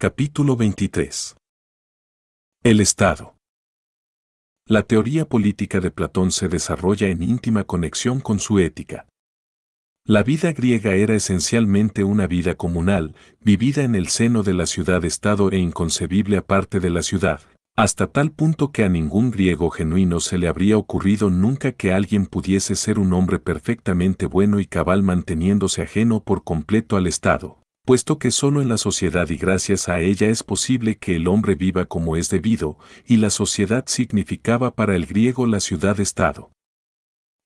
Capítulo 23. El Estado. La teoría política de Platón se desarrolla en íntima conexión con su ética. La vida griega era esencialmente una vida comunal, vivida en el seno de la ciudad-estado e inconcebible aparte de la ciudad, hasta tal punto que a ningún griego genuino se le habría ocurrido nunca que alguien pudiese ser un hombre perfectamente bueno y cabal manteniéndose ajeno por completo al Estado puesto que solo en la sociedad y gracias a ella es posible que el hombre viva como es debido, y la sociedad significaba para el griego la ciudad-estado.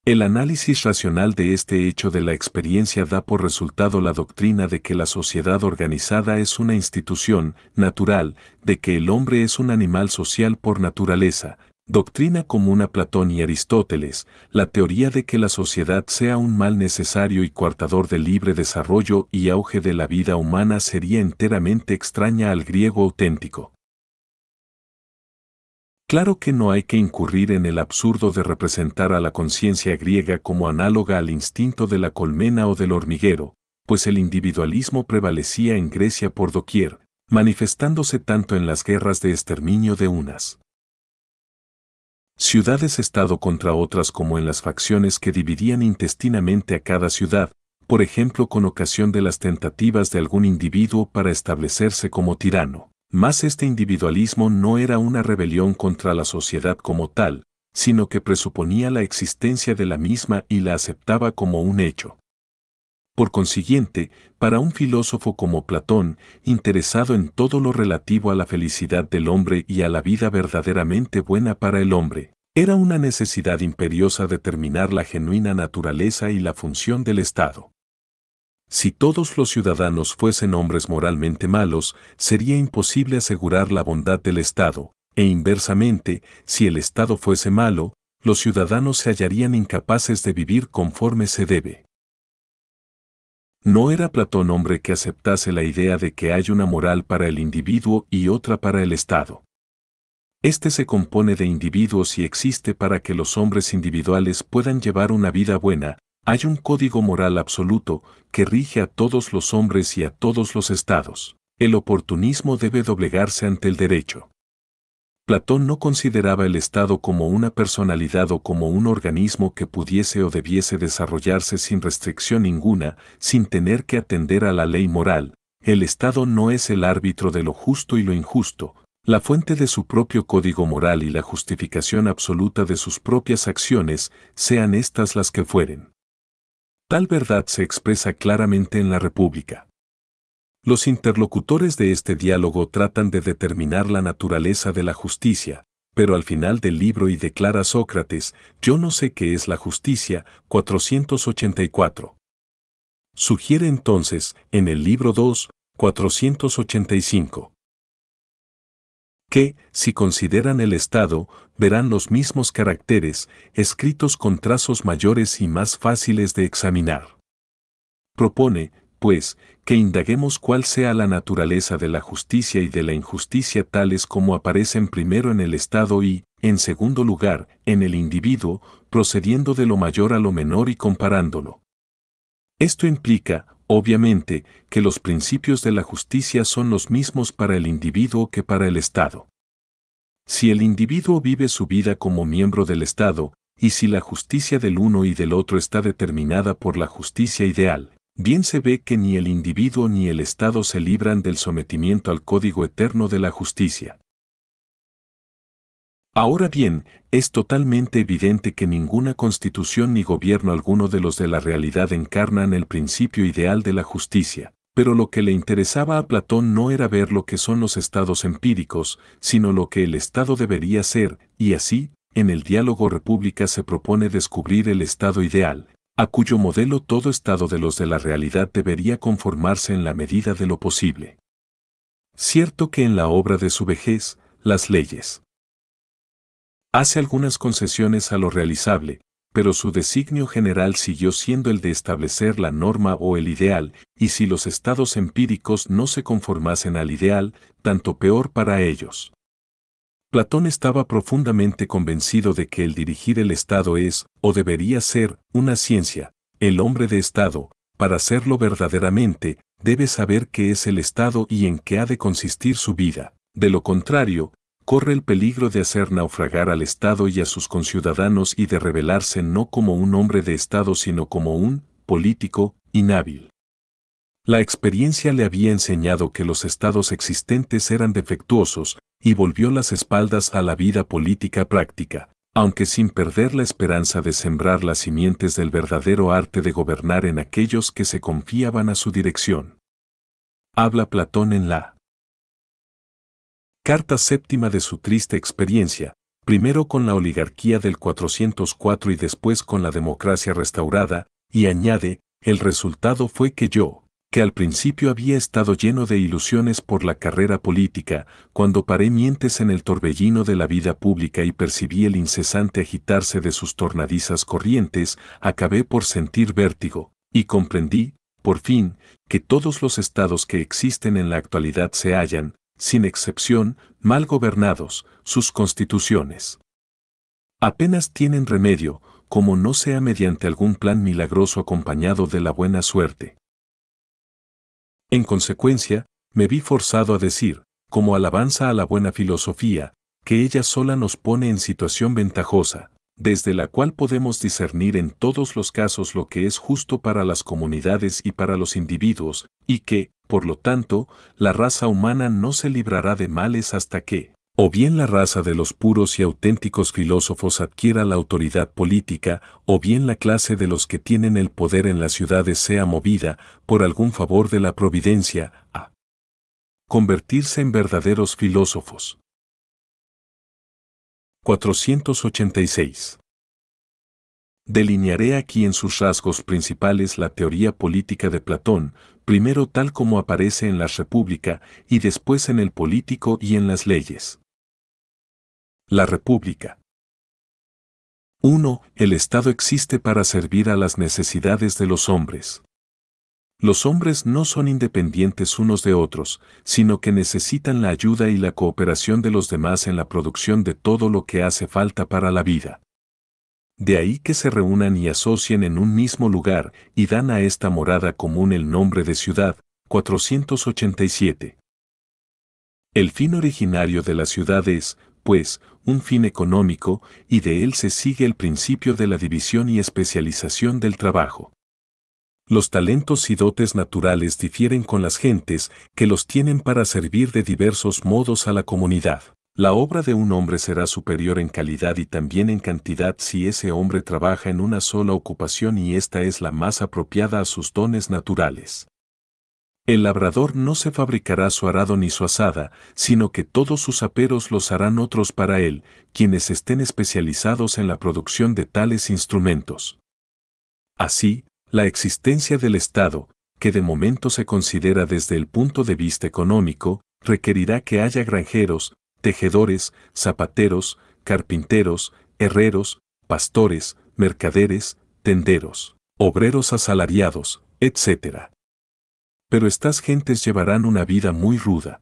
El análisis racional de este hecho de la experiencia da por resultado la doctrina de que la sociedad organizada es una institución natural, de que el hombre es un animal social por naturaleza, Doctrina común a Platón y Aristóteles, la teoría de que la sociedad sea un mal necesario y coartador del libre desarrollo y auge de la vida humana sería enteramente extraña al griego auténtico. Claro que no hay que incurrir en el absurdo de representar a la conciencia griega como análoga al instinto de la colmena o del hormiguero, pues el individualismo prevalecía en Grecia por doquier, manifestándose tanto en las guerras de exterminio de unas ciudades-estado contra otras como en las facciones que dividían intestinamente a cada ciudad, por ejemplo con ocasión de las tentativas de algún individuo para establecerse como tirano. Mas este individualismo no era una rebelión contra la sociedad como tal, sino que presuponía la existencia de la misma y la aceptaba como un hecho. Por consiguiente, para un filósofo como Platón, interesado en todo lo relativo a la felicidad del hombre y a la vida verdaderamente buena para el hombre, era una necesidad imperiosa determinar la genuina naturaleza y la función del Estado. Si todos los ciudadanos fuesen hombres moralmente malos, sería imposible asegurar la bondad del Estado, e inversamente, si el Estado fuese malo, los ciudadanos se hallarían incapaces de vivir conforme se debe. No era Platón hombre que aceptase la idea de que hay una moral para el individuo y otra para el Estado. Este se compone de individuos y existe para que los hombres individuales puedan llevar una vida buena, hay un código moral absoluto que rige a todos los hombres y a todos los estados. El oportunismo debe doblegarse ante el derecho. Platón no consideraba el Estado como una personalidad o como un organismo que pudiese o debiese desarrollarse sin restricción ninguna, sin tener que atender a la ley moral. El Estado no es el árbitro de lo justo y lo injusto, la fuente de su propio código moral y la justificación absoluta de sus propias acciones, sean estas las que fueren. Tal verdad se expresa claramente en la República. Los interlocutores de este diálogo tratan de determinar la naturaleza de la justicia, pero al final del libro y declara Sócrates, yo no sé qué es la justicia, 484. Sugiere entonces, en el libro 2, 485, que, si consideran el Estado, verán los mismos caracteres, escritos con trazos mayores y más fáciles de examinar. Propone, pues, que indaguemos cuál sea la naturaleza de la justicia y de la injusticia tales como aparecen primero en el Estado y, en segundo lugar, en el individuo, procediendo de lo mayor a lo menor y comparándolo. Esto implica, obviamente, que los principios de la justicia son los mismos para el individuo que para el Estado. Si el individuo vive su vida como miembro del Estado, y si la justicia del uno y del otro está determinada por la justicia ideal, bien se ve que ni el individuo ni el Estado se libran del sometimiento al código eterno de la justicia. Ahora bien, es totalmente evidente que ninguna constitución ni gobierno alguno de los de la realidad encarnan el principio ideal de la justicia, pero lo que le interesaba a Platón no era ver lo que son los estados empíricos, sino lo que el Estado debería ser, y así, en el diálogo República se propone descubrir el Estado ideal, a cuyo modelo todo estado de los de la realidad debería conformarse en la medida de lo posible. Cierto que en la obra de su vejez, las leyes. Hace algunas concesiones a lo realizable, pero su designio general siguió siendo el de establecer la norma o el ideal, y si los estados empíricos no se conformasen al ideal, tanto peor para ellos. Platón estaba profundamente convencido de que el dirigir el Estado es, o debería ser, una ciencia. El hombre de Estado, para serlo verdaderamente, debe saber qué es el Estado y en qué ha de consistir su vida. De lo contrario, corre el peligro de hacer naufragar al Estado y a sus conciudadanos y de revelarse no como un hombre de Estado sino como un político inhábil. La experiencia le había enseñado que los estados existentes eran defectuosos, y volvió las espaldas a la vida política práctica, aunque sin perder la esperanza de sembrar las simientes del verdadero arte de gobernar en aquellos que se confiaban a su dirección. Habla Platón en la Carta séptima de su triste experiencia, primero con la oligarquía del 404 y después con la democracia restaurada, y añade, el resultado fue que yo, que al principio había estado lleno de ilusiones por la carrera política, cuando paré mientes en el torbellino de la vida pública y percibí el incesante agitarse de sus tornadizas corrientes, acabé por sentir vértigo, y comprendí, por fin, que todos los estados que existen en la actualidad se hallan, sin excepción, mal gobernados, sus constituciones. Apenas tienen remedio, como no sea mediante algún plan milagroso acompañado de la buena suerte, en consecuencia, me vi forzado a decir, como alabanza a la buena filosofía, que ella sola nos pone en situación ventajosa, desde la cual podemos discernir en todos los casos lo que es justo para las comunidades y para los individuos, y que, por lo tanto, la raza humana no se librará de males hasta que, o bien la raza de los puros y auténticos filósofos adquiera la autoridad política, o bien la clase de los que tienen el poder en las ciudades sea movida, por algún favor de la providencia, a convertirse en verdaderos filósofos. 486. Delinearé aquí en sus rasgos principales la teoría política de Platón, primero tal como aparece en la República y después en el político y en las leyes. La República. 1. El Estado existe para servir a las necesidades de los hombres. Los hombres no son independientes unos de otros, sino que necesitan la ayuda y la cooperación de los demás en la producción de todo lo que hace falta para la vida. De ahí que se reúnan y asocien en un mismo lugar y dan a esta morada común el nombre de ciudad, 487. El fin originario de la ciudad es, pues, un fin económico, y de él se sigue el principio de la división y especialización del trabajo. Los talentos y dotes naturales difieren con las gentes, que los tienen para servir de diversos modos a la comunidad. La obra de un hombre será superior en calidad y también en cantidad si ese hombre trabaja en una sola ocupación y esta es la más apropiada a sus dones naturales. El labrador no se fabricará su arado ni su asada, sino que todos sus aperos los harán otros para él, quienes estén especializados en la producción de tales instrumentos. Así, la existencia del Estado, que de momento se considera desde el punto de vista económico, requerirá que haya granjeros, tejedores, zapateros, carpinteros, herreros, pastores, mercaderes, tenderos, obreros asalariados, etc pero estas gentes llevarán una vida muy ruda.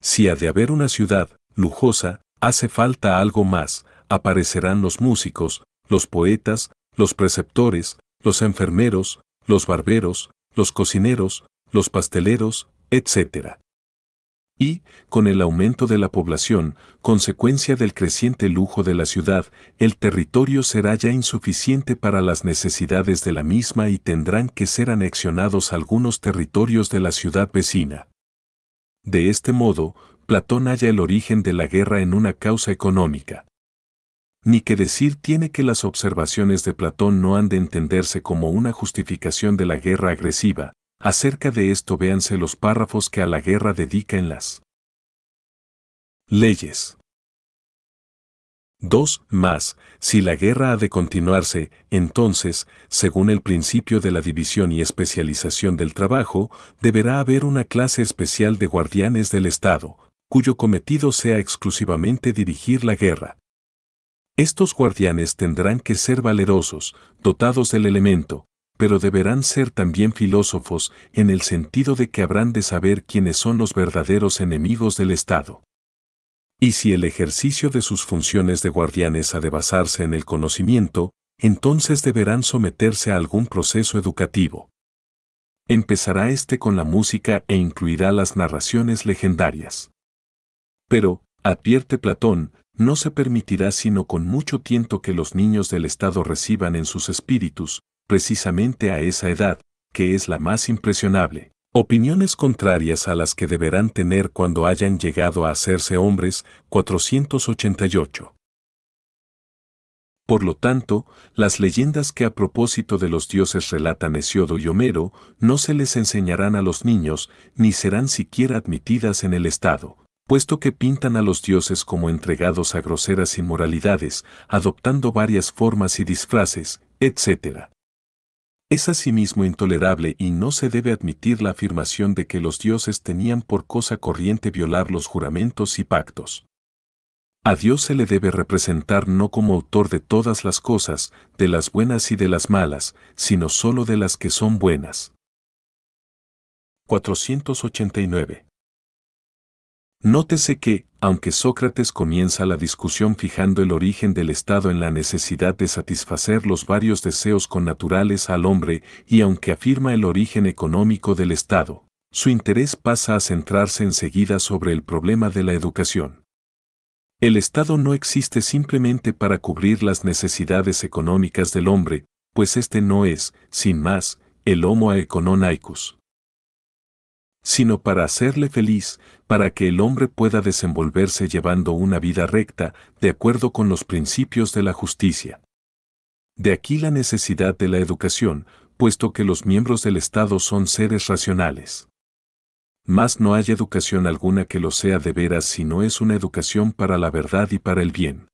Si ha de haber una ciudad, lujosa, hace falta algo más, aparecerán los músicos, los poetas, los preceptores, los enfermeros, los barberos, los cocineros, los pasteleros, etc y, con el aumento de la población, consecuencia del creciente lujo de la ciudad, el territorio será ya insuficiente para las necesidades de la misma y tendrán que ser anexionados algunos territorios de la ciudad vecina. De este modo, Platón halla el origen de la guerra en una causa económica. Ni que decir tiene que las observaciones de Platón no han de entenderse como una justificación de la guerra agresiva, Acerca de esto véanse los párrafos que a la guerra dedican las leyes. 2. Más, si la guerra ha de continuarse, entonces, según el principio de la división y especialización del trabajo, deberá haber una clase especial de guardianes del Estado, cuyo cometido sea exclusivamente dirigir la guerra. Estos guardianes tendrán que ser valerosos, dotados del elemento, pero deberán ser también filósofos en el sentido de que habrán de saber quiénes son los verdaderos enemigos del Estado. Y si el ejercicio de sus funciones de guardianes ha de basarse en el conocimiento, entonces deberán someterse a algún proceso educativo. Empezará este con la música e incluirá las narraciones legendarias. Pero, advierte Platón, no se permitirá sino con mucho tiento que los niños del Estado reciban en sus espíritus, precisamente a esa edad, que es la más impresionable. Opiniones contrarias a las que deberán tener cuando hayan llegado a hacerse hombres, 488. Por lo tanto, las leyendas que a propósito de los dioses relatan Hesiodo y Homero no se les enseñarán a los niños, ni serán siquiera admitidas en el Estado, puesto que pintan a los dioses como entregados a groseras inmoralidades, adoptando varias formas y disfraces, etc. Es asimismo intolerable y no se debe admitir la afirmación de que los dioses tenían por cosa corriente violar los juramentos y pactos. A Dios se le debe representar no como autor de todas las cosas, de las buenas y de las malas, sino solo de las que son buenas. 489. Nótese que, aunque Sócrates comienza la discusión fijando el origen del Estado en la necesidad de satisfacer los varios deseos connaturales al hombre y aunque afirma el origen económico del Estado, su interés pasa a centrarse enseguida sobre el problema de la educación. El Estado no existe simplemente para cubrir las necesidades económicas del hombre, pues este no es, sin más, el homo economicus sino para hacerle feliz, para que el hombre pueda desenvolverse llevando una vida recta, de acuerdo con los principios de la justicia. De aquí la necesidad de la educación, puesto que los miembros del Estado son seres racionales. Mas no hay educación alguna que lo sea de veras si no es una educación para la verdad y para el bien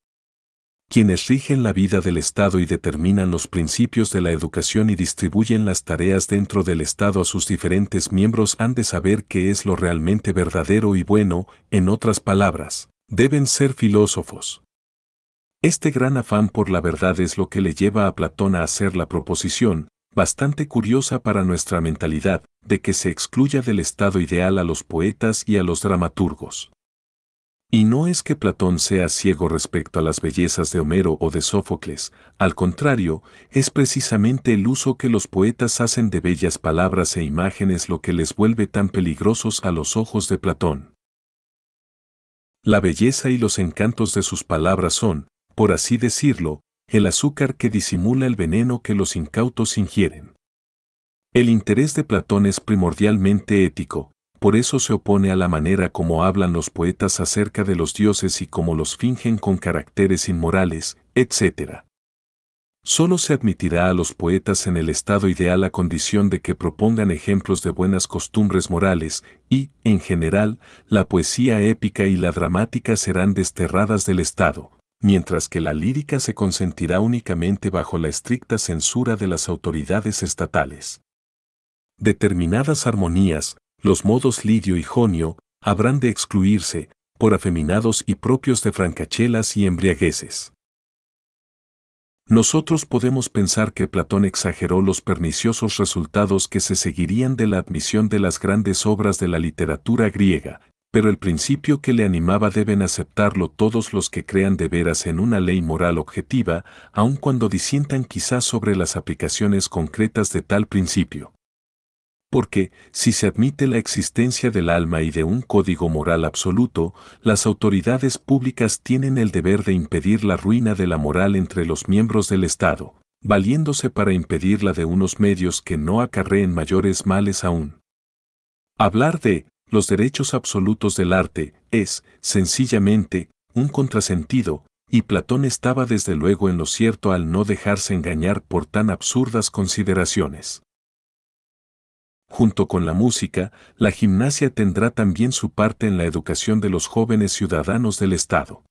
quienes rigen la vida del Estado y determinan los principios de la educación y distribuyen las tareas dentro del Estado a sus diferentes miembros han de saber qué es lo realmente verdadero y bueno, en otras palabras, deben ser filósofos. Este gran afán por la verdad es lo que le lleva a Platón a hacer la proposición, bastante curiosa para nuestra mentalidad, de que se excluya del estado ideal a los poetas y a los dramaturgos. Y no es que Platón sea ciego respecto a las bellezas de Homero o de Sófocles, al contrario, es precisamente el uso que los poetas hacen de bellas palabras e imágenes lo que les vuelve tan peligrosos a los ojos de Platón. La belleza y los encantos de sus palabras son, por así decirlo, el azúcar que disimula el veneno que los incautos ingieren. El interés de Platón es primordialmente ético, por eso se opone a la manera como hablan los poetas acerca de los dioses y cómo los fingen con caracteres inmorales, etc. Solo se admitirá a los poetas en el estado ideal a condición de que propongan ejemplos de buenas costumbres morales, y, en general, la poesía épica y la dramática serán desterradas del estado, mientras que la lírica se consentirá únicamente bajo la estricta censura de las autoridades estatales. Determinadas armonías, los modos lidio y jonio habrán de excluirse, por afeminados y propios de francachelas y embriagueces. Nosotros podemos pensar que Platón exageró los perniciosos resultados que se seguirían de la admisión de las grandes obras de la literatura griega, pero el principio que le animaba deben aceptarlo todos los que crean de veras en una ley moral objetiva, aun cuando disientan quizás sobre las aplicaciones concretas de tal principio porque, si se admite la existencia del alma y de un código moral absoluto, las autoridades públicas tienen el deber de impedir la ruina de la moral entre los miembros del Estado, valiéndose para impedirla de unos medios que no acarreen mayores males aún. Hablar de los derechos absolutos del arte es, sencillamente, un contrasentido, y Platón estaba desde luego en lo cierto al no dejarse engañar por tan absurdas consideraciones junto con la música, la gimnasia tendrá también su parte en la educación de los jóvenes ciudadanos del Estado.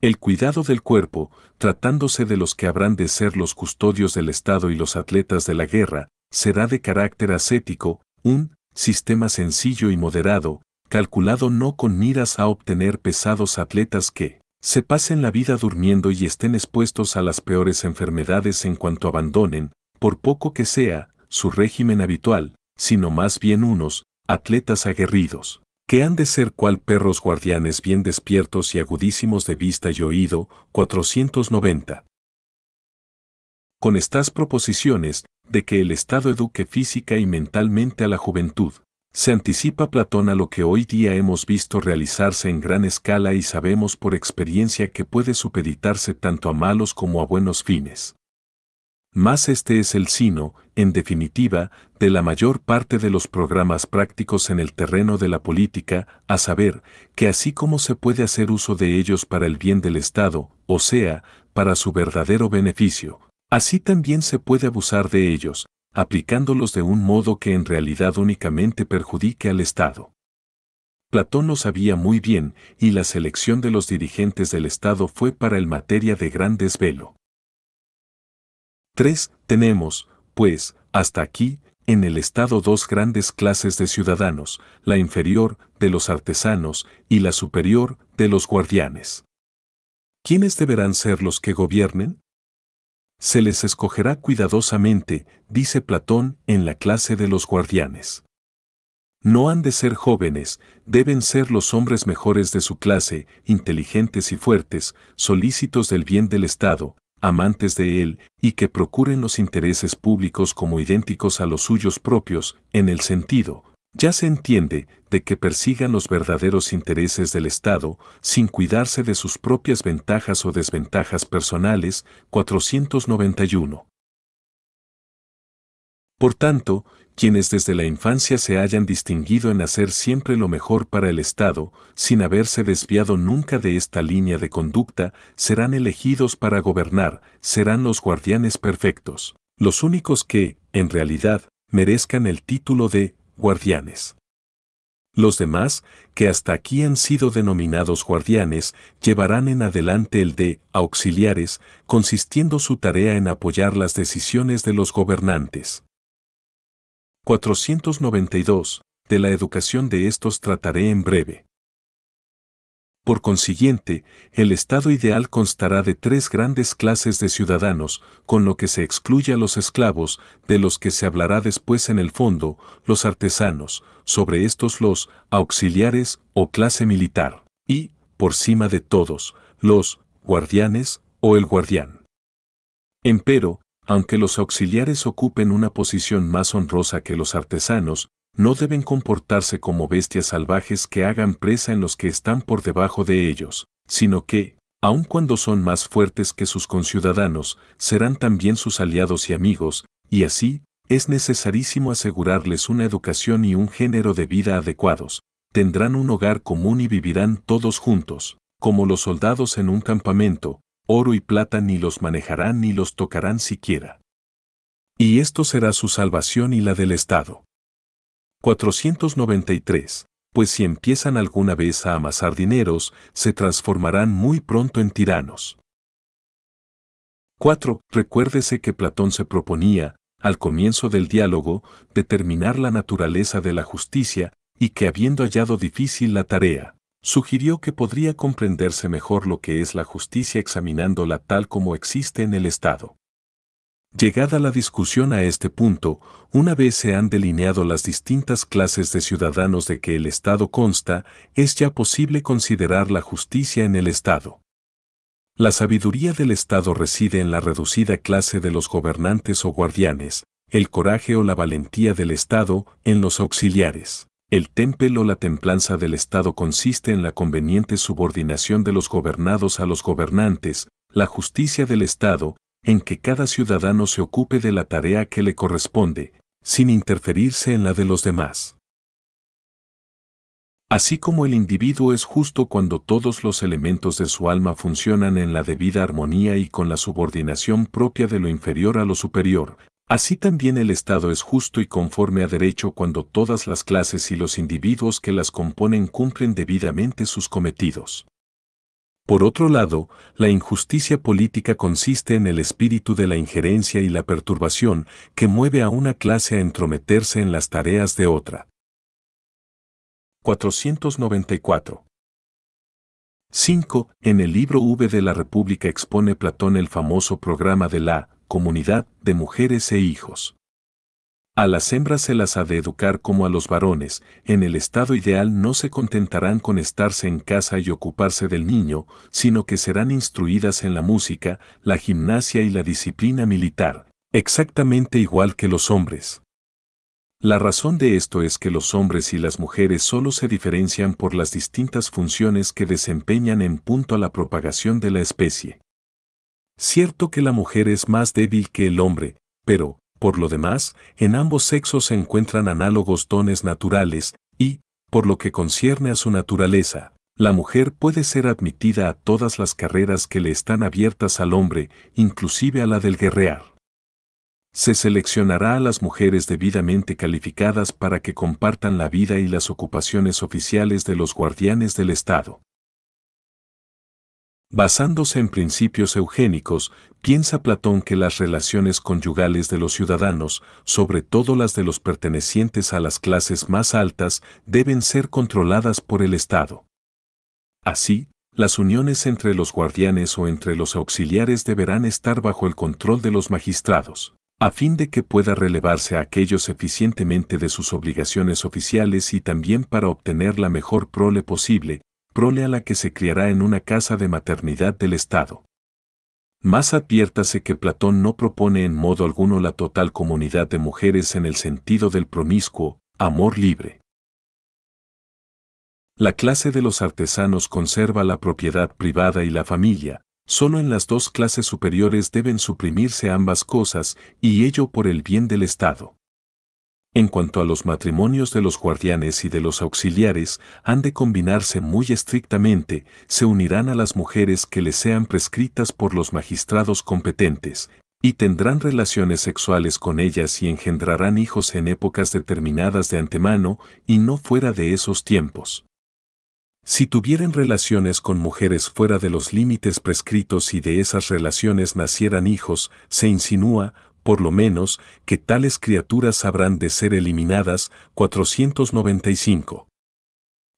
El cuidado del cuerpo, tratándose de los que habrán de ser los custodios del Estado y los atletas de la guerra, será de carácter ascético, un sistema sencillo y moderado, calculado no con miras a obtener pesados atletas que se pasen la vida durmiendo y estén expuestos a las peores enfermedades en cuanto abandonen, por poco que sea, su régimen habitual, sino más bien unos, atletas aguerridos, que han de ser cual perros guardianes bien despiertos y agudísimos de vista y oído, 490. Con estas proposiciones, de que el Estado eduque física y mentalmente a la juventud, se anticipa Platón a lo que hoy día hemos visto realizarse en gran escala y sabemos por experiencia que puede supeditarse tanto a malos como a buenos fines más este es el sino, en definitiva, de la mayor parte de los programas prácticos en el terreno de la política, a saber, que así como se puede hacer uso de ellos para el bien del Estado, o sea, para su verdadero beneficio, así también se puede abusar de ellos, aplicándolos de un modo que en realidad únicamente perjudique al Estado. Platón lo sabía muy bien, y la selección de los dirigentes del Estado fue para el materia de gran desvelo. 3. Tenemos, pues, hasta aquí, en el Estado dos grandes clases de ciudadanos, la inferior, de los artesanos, y la superior, de los guardianes. ¿Quiénes deberán ser los que gobiernen? Se les escogerá cuidadosamente, dice Platón, en la clase de los guardianes. No han de ser jóvenes, deben ser los hombres mejores de su clase, inteligentes y fuertes, solícitos del bien del Estado, amantes de él, y que procuren los intereses públicos como idénticos a los suyos propios, en el sentido, ya se entiende, de que persigan los verdaderos intereses del Estado, sin cuidarse de sus propias ventajas o desventajas personales, 491. Por tanto, quienes desde la infancia se hayan distinguido en hacer siempre lo mejor para el Estado, sin haberse desviado nunca de esta línea de conducta, serán elegidos para gobernar, serán los guardianes perfectos, los únicos que, en realidad, merezcan el título de guardianes. Los demás, que hasta aquí han sido denominados guardianes, llevarán en adelante el de auxiliares, consistiendo su tarea en apoyar las decisiones de los gobernantes. 492, de la educación de estos trataré en breve. Por consiguiente, el Estado ideal constará de tres grandes clases de ciudadanos, con lo que se excluye a los esclavos, de los que se hablará después en el fondo, los artesanos, sobre estos los auxiliares o clase militar, y, por cima de todos, los guardianes o el guardián. Empero, aunque los auxiliares ocupen una posición más honrosa que los artesanos, no deben comportarse como bestias salvajes que hagan presa en los que están por debajo de ellos, sino que, aun cuando son más fuertes que sus conciudadanos, serán también sus aliados y amigos, y así, es necesarísimo asegurarles una educación y un género de vida adecuados. Tendrán un hogar común y vivirán todos juntos, como los soldados en un campamento, oro y plata ni los manejarán ni los tocarán siquiera. Y esto será su salvación y la del Estado. 493. Pues si empiezan alguna vez a amasar dineros, se transformarán muy pronto en tiranos. 4. Recuérdese que Platón se proponía, al comienzo del diálogo, determinar la naturaleza de la justicia, y que habiendo hallado difícil la tarea, sugirió que podría comprenderse mejor lo que es la justicia examinándola tal como existe en el Estado. Llegada la discusión a este punto, una vez se han delineado las distintas clases de ciudadanos de que el Estado consta, es ya posible considerar la justicia en el Estado. La sabiduría del Estado reside en la reducida clase de los gobernantes o guardianes, el coraje o la valentía del Estado en los auxiliares. El temple o la templanza del Estado consiste en la conveniente subordinación de los gobernados a los gobernantes, la justicia del Estado, en que cada ciudadano se ocupe de la tarea que le corresponde, sin interferirse en la de los demás. Así como el individuo es justo cuando todos los elementos de su alma funcionan en la debida armonía y con la subordinación propia de lo inferior a lo superior, Así también el Estado es justo y conforme a derecho cuando todas las clases y los individuos que las componen cumplen debidamente sus cometidos. Por otro lado, la injusticia política consiste en el espíritu de la injerencia y la perturbación que mueve a una clase a entrometerse en las tareas de otra. 494. 5. En el libro V de la República expone Platón el famoso programa de la comunidad de mujeres e hijos. A las hembras se las ha de educar como a los varones, en el estado ideal no se contentarán con estarse en casa y ocuparse del niño, sino que serán instruidas en la música, la gimnasia y la disciplina militar, exactamente igual que los hombres. La razón de esto es que los hombres y las mujeres solo se diferencian por las distintas funciones que desempeñan en punto a la propagación de la especie. Cierto que la mujer es más débil que el hombre, pero, por lo demás, en ambos sexos se encuentran análogos dones naturales, y, por lo que concierne a su naturaleza, la mujer puede ser admitida a todas las carreras que le están abiertas al hombre, inclusive a la del guerrear. Se seleccionará a las mujeres debidamente calificadas para que compartan la vida y las ocupaciones oficiales de los guardianes del Estado. Basándose en principios eugénicos, piensa Platón que las relaciones conyugales de los ciudadanos, sobre todo las de los pertenecientes a las clases más altas, deben ser controladas por el Estado. Así, las uniones entre los guardianes o entre los auxiliares deberán estar bajo el control de los magistrados, a fin de que pueda relevarse a aquellos eficientemente de sus obligaciones oficiales y también para obtener la mejor prole posible, prole a la que se criará en una casa de maternidad del Estado. Más adviértase que Platón no propone en modo alguno la total comunidad de mujeres en el sentido del promiscuo, amor libre. La clase de los artesanos conserva la propiedad privada y la familia, solo en las dos clases superiores deben suprimirse ambas cosas, y ello por el bien del Estado. En cuanto a los matrimonios de los guardianes y de los auxiliares, han de combinarse muy estrictamente, se unirán a las mujeres que les sean prescritas por los magistrados competentes, y tendrán relaciones sexuales con ellas y engendrarán hijos en épocas determinadas de antemano y no fuera de esos tiempos. Si tuvieran relaciones con mujeres fuera de los límites prescritos y de esas relaciones nacieran hijos, se insinúa, por lo menos, que tales criaturas habrán de ser eliminadas, 495.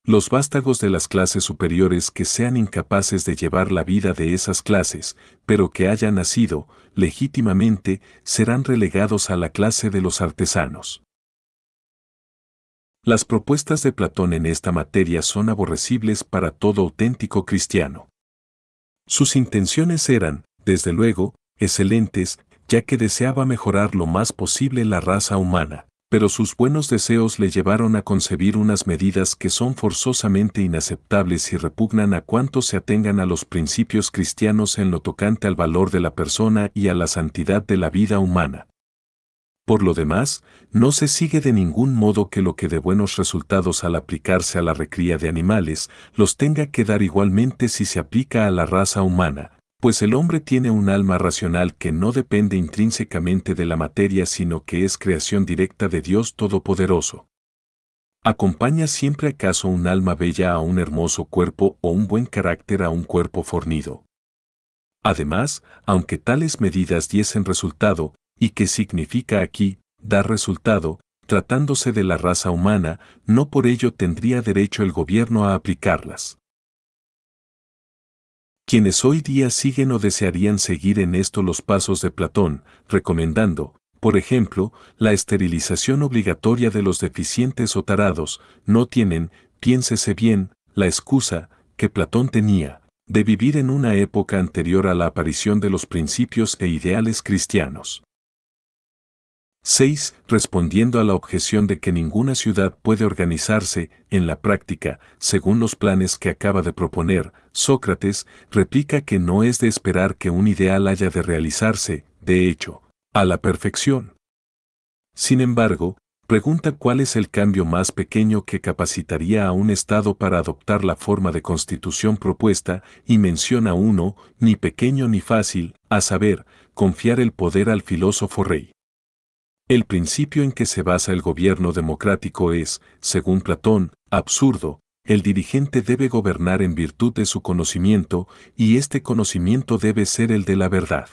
Los vástagos de las clases superiores que sean incapaces de llevar la vida de esas clases, pero que hayan nacido, legítimamente, serán relegados a la clase de los artesanos. Las propuestas de Platón en esta materia son aborrecibles para todo auténtico cristiano. Sus intenciones eran, desde luego, excelentes, ya que deseaba mejorar lo más posible la raza humana, pero sus buenos deseos le llevaron a concebir unas medidas que son forzosamente inaceptables y repugnan a cuantos se atengan a los principios cristianos en lo tocante al valor de la persona y a la santidad de la vida humana. Por lo demás, no se sigue de ningún modo que lo que de buenos resultados al aplicarse a la recría de animales los tenga que dar igualmente si se aplica a la raza humana, pues el hombre tiene un alma racional que no depende intrínsecamente de la materia, sino que es creación directa de Dios Todopoderoso. ¿Acompaña siempre acaso un alma bella a un hermoso cuerpo o un buen carácter a un cuerpo fornido? Además, aunque tales medidas diesen resultado, y que significa aquí, dar resultado, tratándose de la raza humana, no por ello tendría derecho el gobierno a aplicarlas. Quienes hoy día siguen o desearían seguir en esto los pasos de Platón, recomendando, por ejemplo, la esterilización obligatoria de los deficientes o tarados, no tienen, piénsese bien, la excusa que Platón tenía de vivir en una época anterior a la aparición de los principios e ideales cristianos. 6. Respondiendo a la objeción de que ninguna ciudad puede organizarse, en la práctica, según los planes que acaba de proponer, Sócrates replica que no es de esperar que un ideal haya de realizarse, de hecho, a la perfección. Sin embargo, pregunta cuál es el cambio más pequeño que capacitaría a un Estado para adoptar la forma de constitución propuesta y menciona uno, ni pequeño ni fácil, a saber, confiar el poder al filósofo rey. El principio en que se basa el gobierno democrático es, según Platón, absurdo, el dirigente debe gobernar en virtud de su conocimiento y este conocimiento debe ser el de la verdad.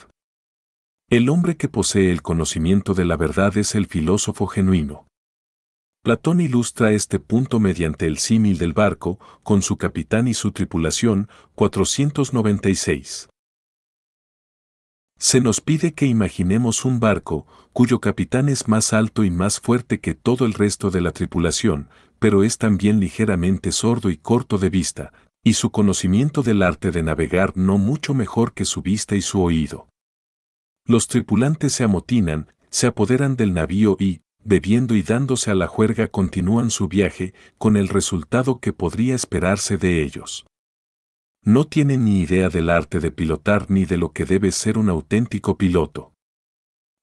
El hombre que posee el conocimiento de la verdad es el filósofo genuino. Platón ilustra este punto mediante el símil del barco, con su capitán y su tripulación, 496. Se nos pide que imaginemos un barco, cuyo capitán es más alto y más fuerte que todo el resto de la tripulación, pero es también ligeramente sordo y corto de vista, y su conocimiento del arte de navegar no mucho mejor que su vista y su oído. Los tripulantes se amotinan, se apoderan del navío y, bebiendo y dándose a la juerga, continúan su viaje, con el resultado que podría esperarse de ellos no tienen ni idea del arte de pilotar ni de lo que debe ser un auténtico piloto.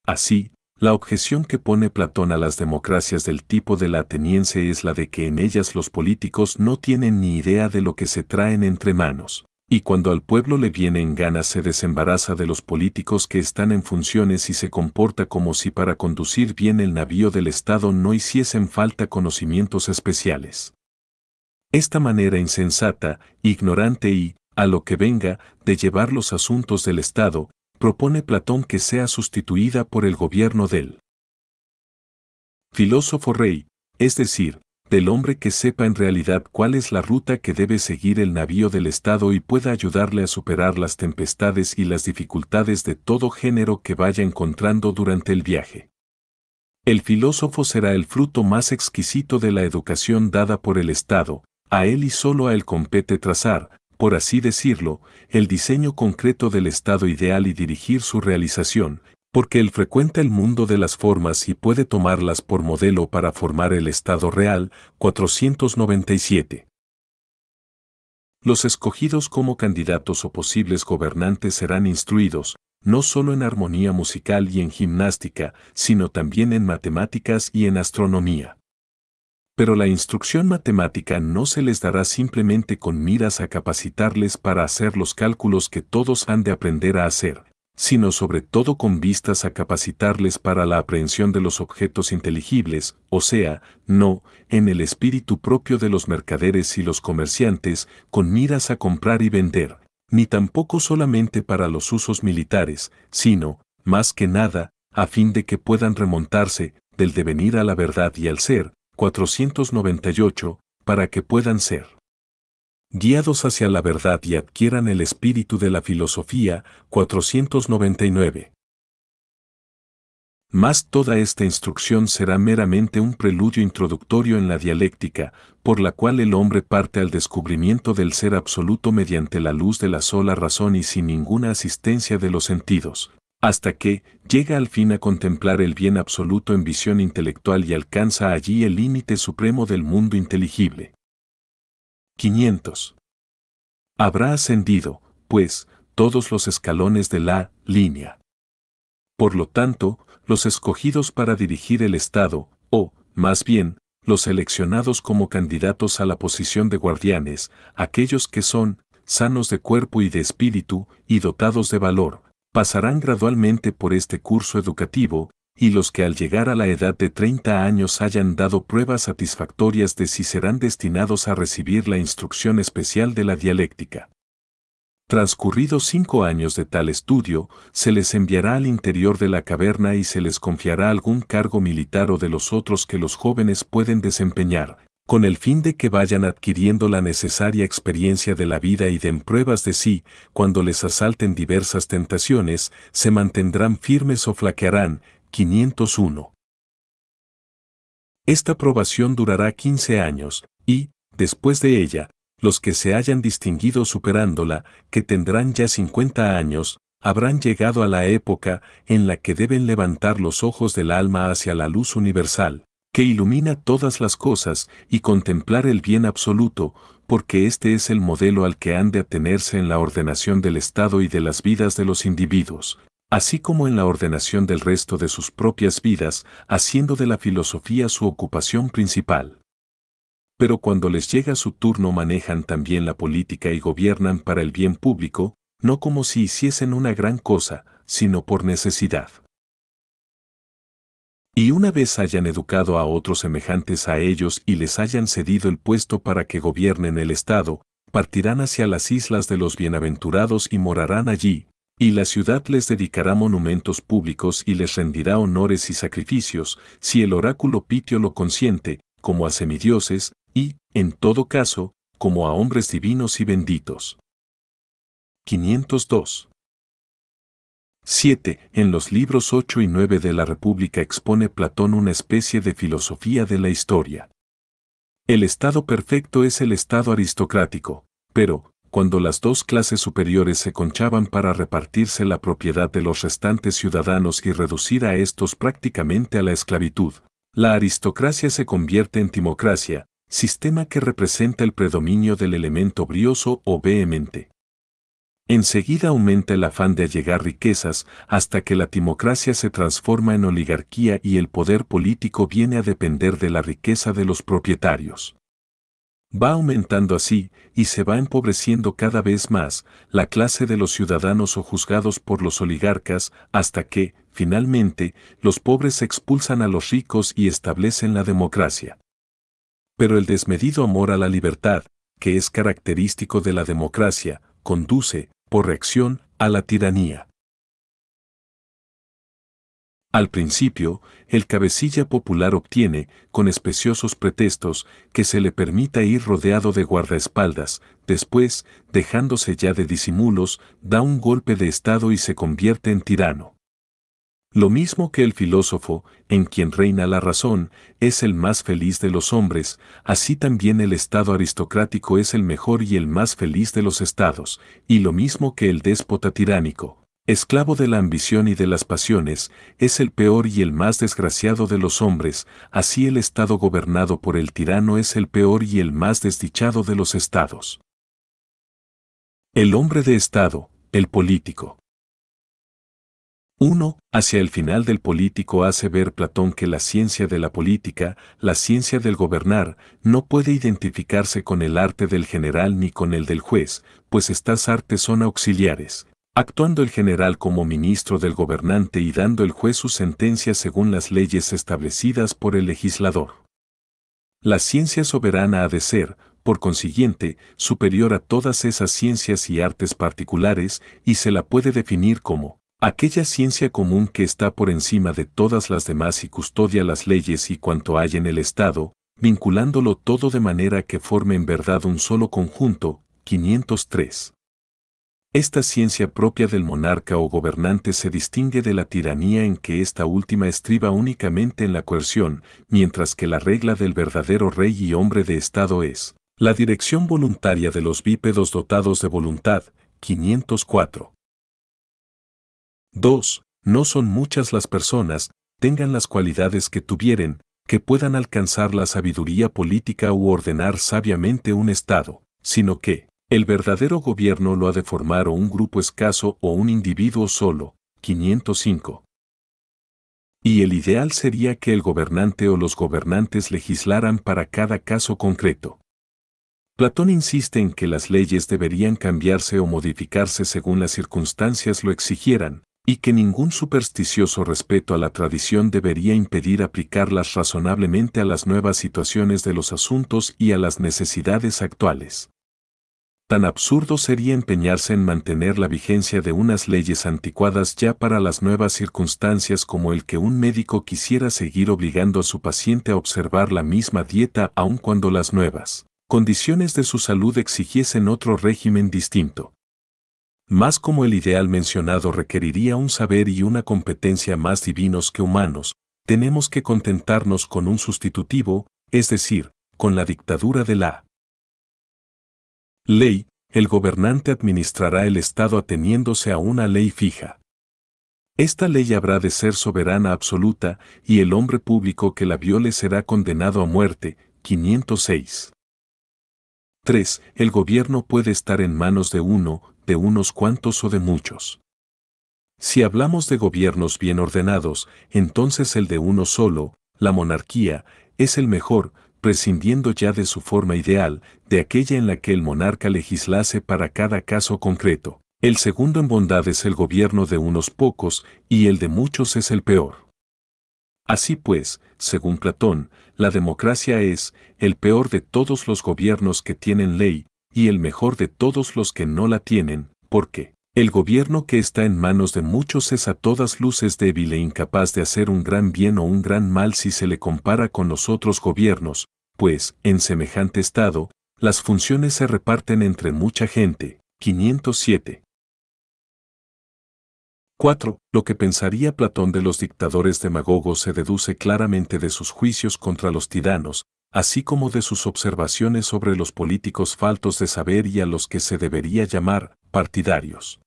Así, la objeción que pone Platón a las democracias del tipo de la ateniense es la de que en ellas los políticos no tienen ni idea de lo que se traen entre manos, y cuando al pueblo le viene en gana se desembaraza de los políticos que están en funciones y se comporta como si para conducir bien el navío del Estado no hiciesen falta conocimientos especiales. Esta manera insensata, ignorante y, a lo que venga, de llevar los asuntos del Estado, propone Platón que sea sustituida por el gobierno del filósofo rey, es decir, del hombre que sepa en realidad cuál es la ruta que debe seguir el navío del Estado y pueda ayudarle a superar las tempestades y las dificultades de todo género que vaya encontrando durante el viaje. El filósofo será el fruto más exquisito de la educación dada por el Estado, a él y solo a él compete trazar, por así decirlo, el diseño concreto del estado ideal y dirigir su realización, porque él frecuenta el mundo de las formas y puede tomarlas por modelo para formar el estado real, 497. Los escogidos como candidatos o posibles gobernantes serán instruidos, no solo en armonía musical y en gimnástica, sino también en matemáticas y en astronomía pero la instrucción matemática no se les dará simplemente con miras a capacitarles para hacer los cálculos que todos han de aprender a hacer, sino sobre todo con vistas a capacitarles para la aprehensión de los objetos inteligibles, o sea, no, en el espíritu propio de los mercaderes y los comerciantes, con miras a comprar y vender, ni tampoco solamente para los usos militares, sino, más que nada, a fin de que puedan remontarse, del devenir a la verdad y al ser, 498, para que puedan ser guiados hacia la verdad y adquieran el espíritu de la filosofía, 499. Más toda esta instrucción será meramente un preludio introductorio en la dialéctica, por la cual el hombre parte al descubrimiento del ser absoluto mediante la luz de la sola razón y sin ninguna asistencia de los sentidos, hasta que llega al fin a contemplar el bien absoluto en visión intelectual y alcanza allí el límite supremo del mundo inteligible. 500. Habrá ascendido, pues, todos los escalones de la línea. Por lo tanto, los escogidos para dirigir el Estado, o, más bien, los seleccionados como candidatos a la posición de guardianes, aquellos que son sanos de cuerpo y de espíritu, y dotados de valor, pasarán gradualmente por este curso educativo, y los que al llegar a la edad de 30 años hayan dado pruebas satisfactorias de si serán destinados a recibir la instrucción especial de la dialéctica. Transcurridos cinco años de tal estudio, se les enviará al interior de la caverna y se les confiará algún cargo militar o de los otros que los jóvenes pueden desempeñar, con el fin de que vayan adquiriendo la necesaria experiencia de la vida y den pruebas de sí, cuando les asalten diversas tentaciones, se mantendrán firmes o flaquearán. 501. Esta probación durará 15 años, y, después de ella, los que se hayan distinguido superándola, que tendrán ya 50 años, habrán llegado a la época en la que deben levantar los ojos del alma hacia la luz universal, que ilumina todas las cosas, y contemplar el bien absoluto, porque este es el modelo al que han de atenerse en la ordenación del Estado y de las vidas de los individuos, así como en la ordenación del resto de sus propias vidas, haciendo de la filosofía su ocupación principal. Pero cuando les llega su turno manejan también la política y gobiernan para el bien público, no como si hiciesen una gran cosa, sino por necesidad. Y una vez hayan educado a otros semejantes a ellos y les hayan cedido el puesto para que gobiernen el Estado, partirán hacia las islas de los bienaventurados y morarán allí, y la ciudad les dedicará monumentos públicos y les rendirá honores y sacrificios, si el oráculo Pitio lo consiente, como a semidioses, y, en todo caso, como a hombres divinos y benditos. 502. 7. En los libros 8 y 9 de la República expone Platón una especie de filosofía de la historia. El estado perfecto es el estado aristocrático, pero, cuando las dos clases superiores se conchaban para repartirse la propiedad de los restantes ciudadanos y reducir a estos prácticamente a la esclavitud, la aristocracia se convierte en timocracia, sistema que representa el predominio del elemento brioso o vehemente. Enseguida aumenta el afán de allegar riquezas hasta que la timocracia se transforma en oligarquía y el poder político viene a depender de la riqueza de los propietarios. Va aumentando así, y se va empobreciendo cada vez más, la clase de los ciudadanos o juzgados por los oligarcas, hasta que, finalmente, los pobres expulsan a los ricos y establecen la democracia. Pero el desmedido amor a la libertad, que es característico de la democracia, conduce, por reacción a la tiranía. Al principio, el cabecilla popular obtiene, con especiosos pretextos, que se le permita ir rodeado de guardaespaldas, después, dejándose ya de disimulos, da un golpe de Estado y se convierte en tirano. Lo mismo que el filósofo, en quien reina la razón, es el más feliz de los hombres, así también el estado aristocrático es el mejor y el más feliz de los estados, y lo mismo que el déspota tiránico, esclavo de la ambición y de las pasiones, es el peor y el más desgraciado de los hombres, así el estado gobernado por el tirano es el peor y el más desdichado de los estados. El hombre de estado, el político. 1. Hacia el final del político hace ver Platón que la ciencia de la política, la ciencia del gobernar, no puede identificarse con el arte del general ni con el del juez, pues estas artes son auxiliares, actuando el general como ministro del gobernante y dando el juez su sentencia según las leyes establecidas por el legislador. La ciencia soberana ha de ser, por consiguiente, superior a todas esas ciencias y artes particulares, y se la puede definir como aquella ciencia común que está por encima de todas las demás y custodia las leyes y cuanto hay en el Estado, vinculándolo todo de manera que forme en verdad un solo conjunto, 503. Esta ciencia propia del monarca o gobernante se distingue de la tiranía en que esta última estriba únicamente en la coerción, mientras que la regla del verdadero rey y hombre de Estado es la dirección voluntaria de los bípedos dotados de voluntad, 504. 2. No son muchas las personas, tengan las cualidades que tuvieren, que puedan alcanzar la sabiduría política u ordenar sabiamente un Estado, sino que, el verdadero gobierno lo ha de formar o un grupo escaso o un individuo solo. 505. Y el ideal sería que el gobernante o los gobernantes legislaran para cada caso concreto. Platón insiste en que las leyes deberían cambiarse o modificarse según las circunstancias lo exigieran, y que ningún supersticioso respeto a la tradición debería impedir aplicarlas razonablemente a las nuevas situaciones de los asuntos y a las necesidades actuales. Tan absurdo sería empeñarse en mantener la vigencia de unas leyes anticuadas ya para las nuevas circunstancias como el que un médico quisiera seguir obligando a su paciente a observar la misma dieta aun cuando las nuevas condiciones de su salud exigiesen otro régimen distinto más como el ideal mencionado requeriría un saber y una competencia más divinos que humanos, tenemos que contentarnos con un sustitutivo, es decir, con la dictadura de la ley, el gobernante administrará el Estado ateniéndose a una ley fija. Esta ley habrá de ser soberana absoluta y el hombre público que la viole será condenado a muerte. 506. 3. El gobierno puede estar en manos de uno, de unos cuantos o de muchos. Si hablamos de gobiernos bien ordenados, entonces el de uno solo, la monarquía, es el mejor, prescindiendo ya de su forma ideal, de aquella en la que el monarca legislase para cada caso concreto. El segundo en bondad es el gobierno de unos pocos y el de muchos es el peor. Así pues, según Platón, la democracia es el peor de todos los gobiernos que tienen ley, y el mejor de todos los que no la tienen, porque el gobierno que está en manos de muchos es a todas luces débil e incapaz de hacer un gran bien o un gran mal si se le compara con los otros gobiernos, pues, en semejante estado, las funciones se reparten entre mucha gente. 507. 4. Lo que pensaría Platón de los dictadores demagogos se deduce claramente de sus juicios contra los tiranos, así como de sus observaciones sobre los políticos faltos de saber y a los que se debería llamar partidarios.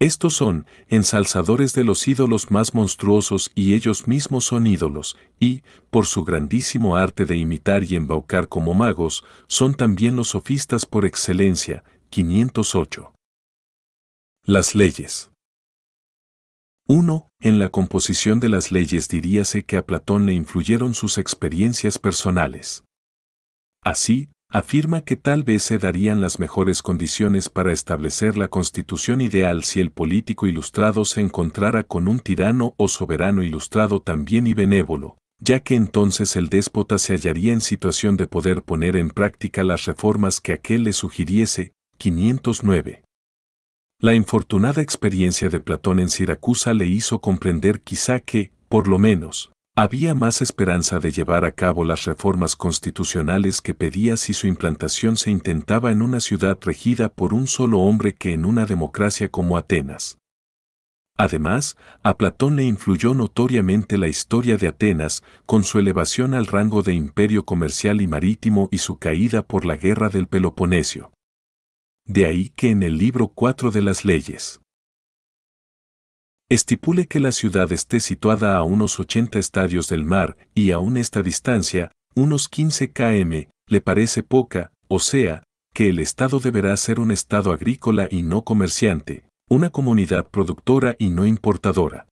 Estos son ensalzadores de los ídolos más monstruosos y ellos mismos son ídolos, y, por su grandísimo arte de imitar y embaucar como magos, son también los sofistas por excelencia, 508. Las leyes. 1. En la composición de las leyes diríase que a Platón le influyeron sus experiencias personales. Así, afirma que tal vez se darían las mejores condiciones para establecer la constitución ideal si el político ilustrado se encontrara con un tirano o soberano ilustrado también y benévolo, ya que entonces el déspota se hallaría en situación de poder poner en práctica las reformas que aquel le sugiriese. 509. La infortunada experiencia de Platón en Siracusa le hizo comprender quizá que, por lo menos, había más esperanza de llevar a cabo las reformas constitucionales que pedía si su implantación se intentaba en una ciudad regida por un solo hombre que en una democracia como Atenas. Además, a Platón le influyó notoriamente la historia de Atenas, con su elevación al rango de imperio comercial y marítimo y su caída por la guerra del Peloponesio de ahí que en el libro 4 de las leyes estipule que la ciudad esté situada a unos 80 estadios del mar y aún esta distancia, unos 15 km, le parece poca, o sea, que el Estado deberá ser un Estado agrícola y no comerciante, una comunidad productora y no importadora.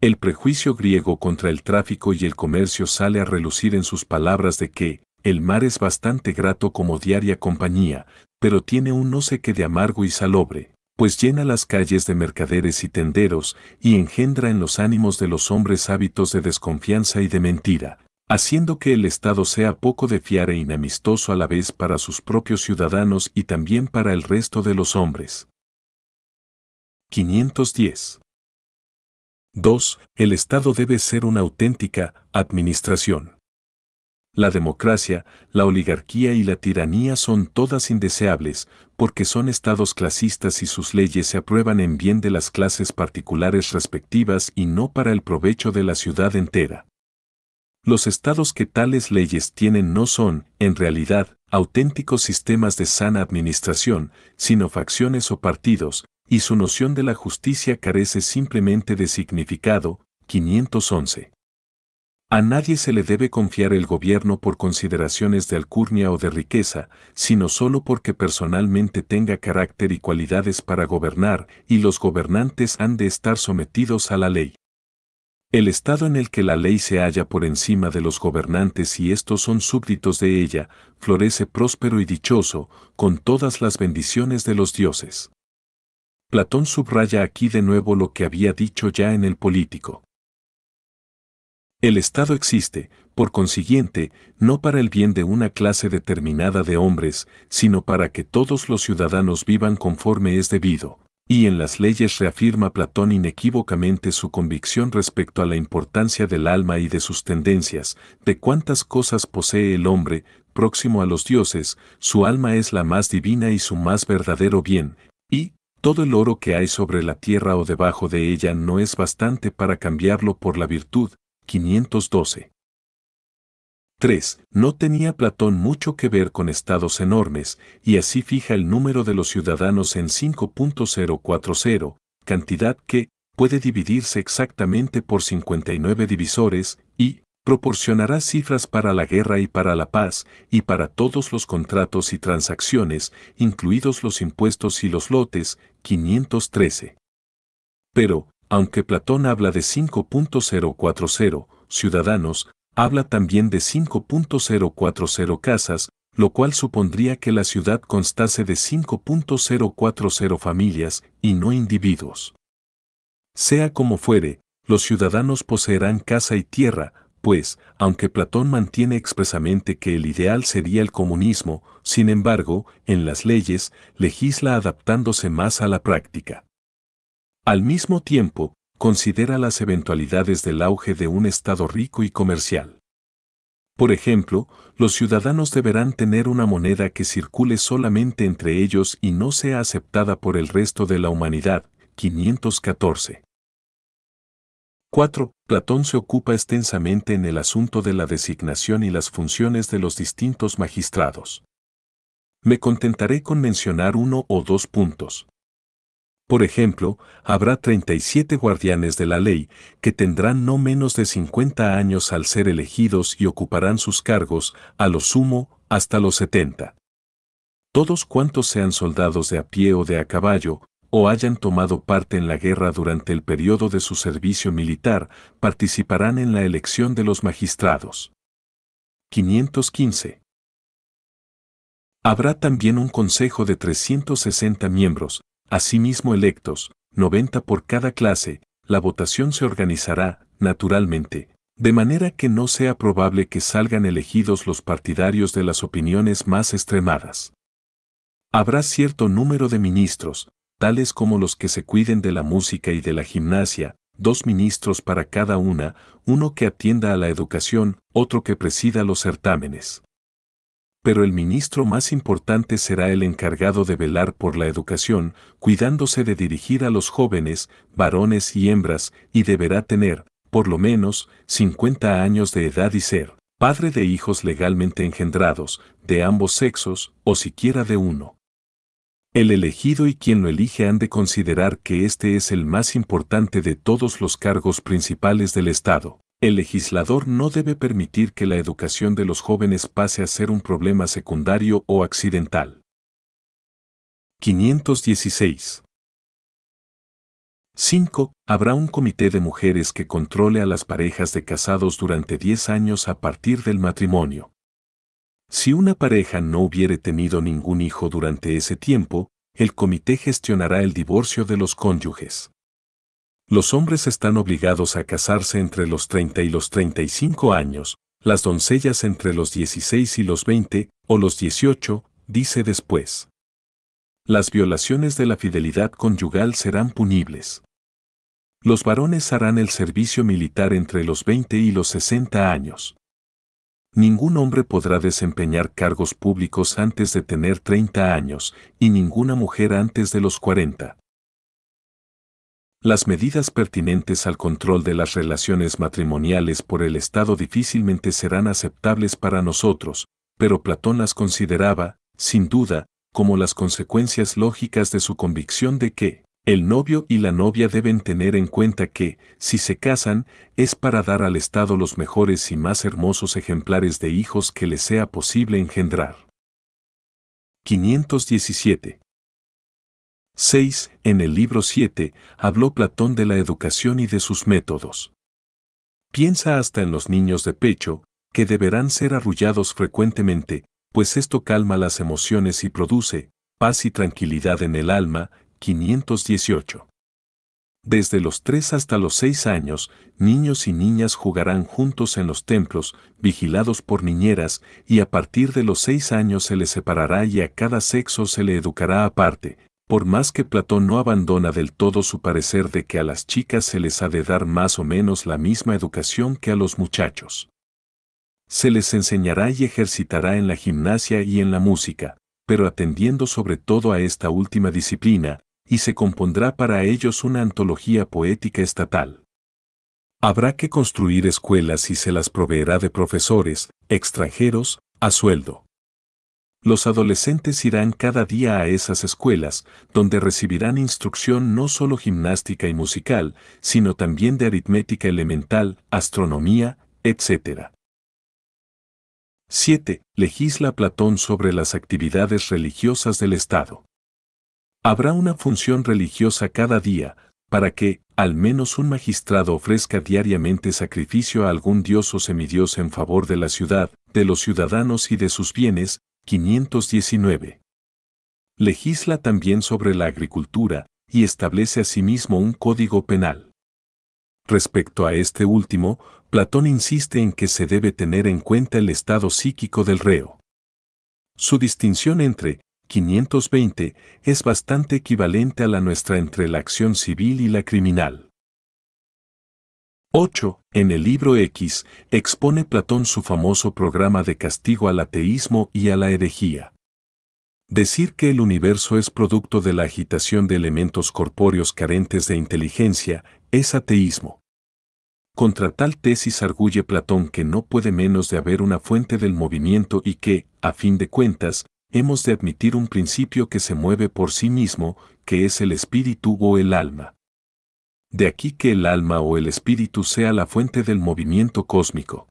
El prejuicio griego contra el tráfico y el comercio sale a relucir en sus palabras de que, el mar es bastante grato como diaria compañía, pero tiene un no sé qué de amargo y salobre, pues llena las calles de mercaderes y tenderos, y engendra en los ánimos de los hombres hábitos de desconfianza y de mentira, haciendo que el Estado sea poco de fiar e inamistoso a la vez para sus propios ciudadanos y también para el resto de los hombres. 510. 2. El Estado debe ser una auténtica administración. La democracia, la oligarquía y la tiranía son todas indeseables, porque son estados clasistas y sus leyes se aprueban en bien de las clases particulares respectivas y no para el provecho de la ciudad entera. Los estados que tales leyes tienen no son, en realidad, auténticos sistemas de sana administración, sino facciones o partidos, y su noción de la justicia carece simplemente de significado. 511. A nadie se le debe confiar el gobierno por consideraciones de alcurnia o de riqueza, sino solo porque personalmente tenga carácter y cualidades para gobernar, y los gobernantes han de estar sometidos a la ley. El estado en el que la ley se halla por encima de los gobernantes y estos son súbditos de ella, florece próspero y dichoso, con todas las bendiciones de los dioses. Platón subraya aquí de nuevo lo que había dicho ya en el político. El Estado existe, por consiguiente, no para el bien de una clase determinada de hombres, sino para que todos los ciudadanos vivan conforme es debido, y en las leyes reafirma Platón inequívocamente su convicción respecto a la importancia del alma y de sus tendencias, de cuántas cosas posee el hombre, próximo a los dioses, su alma es la más divina y su más verdadero bien, y, todo el oro que hay sobre la tierra o debajo de ella no es bastante para cambiarlo por la virtud, 512. 3. No tenía Platón mucho que ver con estados enormes, y así fija el número de los ciudadanos en 5.040, cantidad que puede dividirse exactamente por 59 divisores, y proporcionará cifras para la guerra y para la paz, y para todos los contratos y transacciones, incluidos los impuestos y los lotes, 513. Pero, aunque Platón habla de 5.040 ciudadanos, habla también de 5.040 casas, lo cual supondría que la ciudad constase de 5.040 familias y no individuos. Sea como fuere, los ciudadanos poseerán casa y tierra, pues, aunque Platón mantiene expresamente que el ideal sería el comunismo, sin embargo, en las leyes, legisla adaptándose más a la práctica. Al mismo tiempo, considera las eventualidades del auge de un Estado rico y comercial. Por ejemplo, los ciudadanos deberán tener una moneda que circule solamente entre ellos y no sea aceptada por el resto de la humanidad. 514. 4. Platón se ocupa extensamente en el asunto de la designación y las funciones de los distintos magistrados. Me contentaré con mencionar uno o dos puntos. Por ejemplo, habrá 37 guardianes de la ley que tendrán no menos de 50 años al ser elegidos y ocuparán sus cargos, a lo sumo, hasta los 70. Todos cuantos sean soldados de a pie o de a caballo, o hayan tomado parte en la guerra durante el periodo de su servicio militar, participarán en la elección de los magistrados. 515. Habrá también un consejo de 360 miembros, Asimismo electos, 90 por cada clase, la votación se organizará, naturalmente, de manera que no sea probable que salgan elegidos los partidarios de las opiniones más extremadas. Habrá cierto número de ministros, tales como los que se cuiden de la música y de la gimnasia, dos ministros para cada una, uno que atienda a la educación, otro que presida los certámenes pero el ministro más importante será el encargado de velar por la educación, cuidándose de dirigir a los jóvenes, varones y hembras, y deberá tener, por lo menos, 50 años de edad y ser padre de hijos legalmente engendrados, de ambos sexos, o siquiera de uno. El elegido y quien lo elige han de considerar que este es el más importante de todos los cargos principales del Estado. El legislador no debe permitir que la educación de los jóvenes pase a ser un problema secundario o accidental. 516. 5. Habrá un comité de mujeres que controle a las parejas de casados durante 10 años a partir del matrimonio. Si una pareja no hubiere tenido ningún hijo durante ese tiempo, el comité gestionará el divorcio de los cónyuges los hombres están obligados a casarse entre los 30 y los 35 años, las doncellas entre los 16 y los 20 o los 18, dice después. Las violaciones de la fidelidad conyugal serán punibles. Los varones harán el servicio militar entre los 20 y los 60 años. Ningún hombre podrá desempeñar cargos públicos antes de tener 30 años y ninguna mujer antes de los 40. Las medidas pertinentes al control de las relaciones matrimoniales por el Estado difícilmente serán aceptables para nosotros, pero Platón las consideraba, sin duda, como las consecuencias lógicas de su convicción de que el novio y la novia deben tener en cuenta que, si se casan, es para dar al Estado los mejores y más hermosos ejemplares de hijos que le sea posible engendrar. 517. 6. En el libro 7, habló Platón de la educación y de sus métodos. Piensa hasta en los niños de pecho, que deberán ser arrullados frecuentemente, pues esto calma las emociones y produce paz y tranquilidad en el alma. 518. Desde los tres hasta los 6 años, niños y niñas jugarán juntos en los templos, vigilados por niñeras, y a partir de los seis años se les separará y a cada sexo se le educará aparte por más que Platón no abandona del todo su parecer de que a las chicas se les ha de dar más o menos la misma educación que a los muchachos. Se les enseñará y ejercitará en la gimnasia y en la música, pero atendiendo sobre todo a esta última disciplina, y se compondrá para ellos una antología poética estatal. Habrá que construir escuelas y se las proveerá de profesores, extranjeros, a sueldo. Los adolescentes irán cada día a esas escuelas, donde recibirán instrucción no solo gimnástica y musical, sino también de aritmética elemental, astronomía, etc. 7. Legisla Platón sobre las actividades religiosas del Estado. Habrá una función religiosa cada día, para que, al menos un magistrado ofrezca diariamente sacrificio a algún dios o semidios en favor de la ciudad, de los ciudadanos y de sus bienes, 519. Legisla también sobre la agricultura y establece asimismo un código penal. Respecto a este último, Platón insiste en que se debe tener en cuenta el estado psíquico del reo. Su distinción entre 520 es bastante equivalente a la nuestra entre la acción civil y la criminal. 8. En el libro X, expone Platón su famoso programa de castigo al ateísmo y a la herejía. Decir que el universo es producto de la agitación de elementos corpóreos carentes de inteligencia es ateísmo. Contra tal tesis arguye Platón que no puede menos de haber una fuente del movimiento y que, a fin de cuentas, hemos de admitir un principio que se mueve por sí mismo, que es el espíritu o el alma. De aquí que el alma o el espíritu sea la fuente del movimiento cósmico.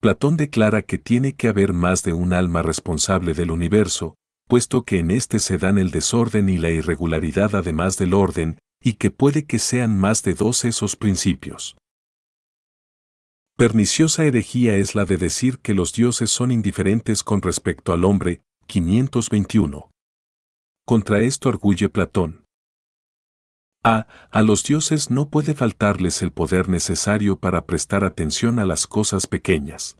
Platón declara que tiene que haber más de un alma responsable del universo, puesto que en este se dan el desorden y la irregularidad además del orden, y que puede que sean más de dos esos principios. Perniciosa herejía es la de decir que los dioses son indiferentes con respecto al hombre, 521. Contra esto arguye Platón. A, a los dioses no puede faltarles el poder necesario para prestar atención a las cosas pequeñas.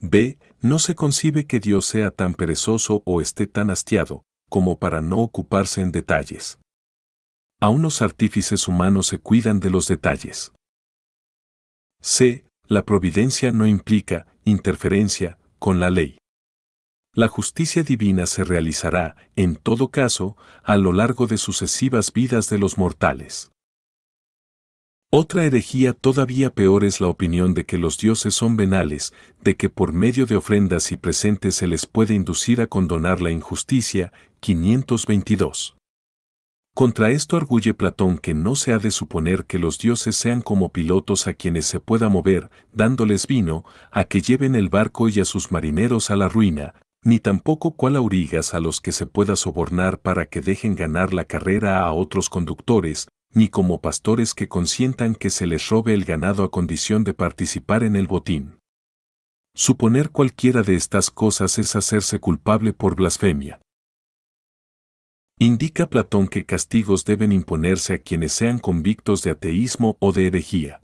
B. No se concibe que Dios sea tan perezoso o esté tan hastiado, como para no ocuparse en detalles. Aún los artífices humanos se cuidan de los detalles. C. La providencia no implica interferencia con la ley. La justicia divina se realizará, en todo caso, a lo largo de sucesivas vidas de los mortales. Otra herejía todavía peor es la opinión de que los dioses son venales, de que por medio de ofrendas y presentes se les puede inducir a condonar la injusticia, 522. Contra esto arguye Platón que no se ha de suponer que los dioses sean como pilotos a quienes se pueda mover, dándoles vino, a que lleven el barco y a sus marineros a la ruina, ni tampoco cual aurigas a los que se pueda sobornar para que dejen ganar la carrera a otros conductores, ni como pastores que consientan que se les robe el ganado a condición de participar en el botín. Suponer cualquiera de estas cosas es hacerse culpable por blasfemia. Indica Platón que castigos deben imponerse a quienes sean convictos de ateísmo o de herejía.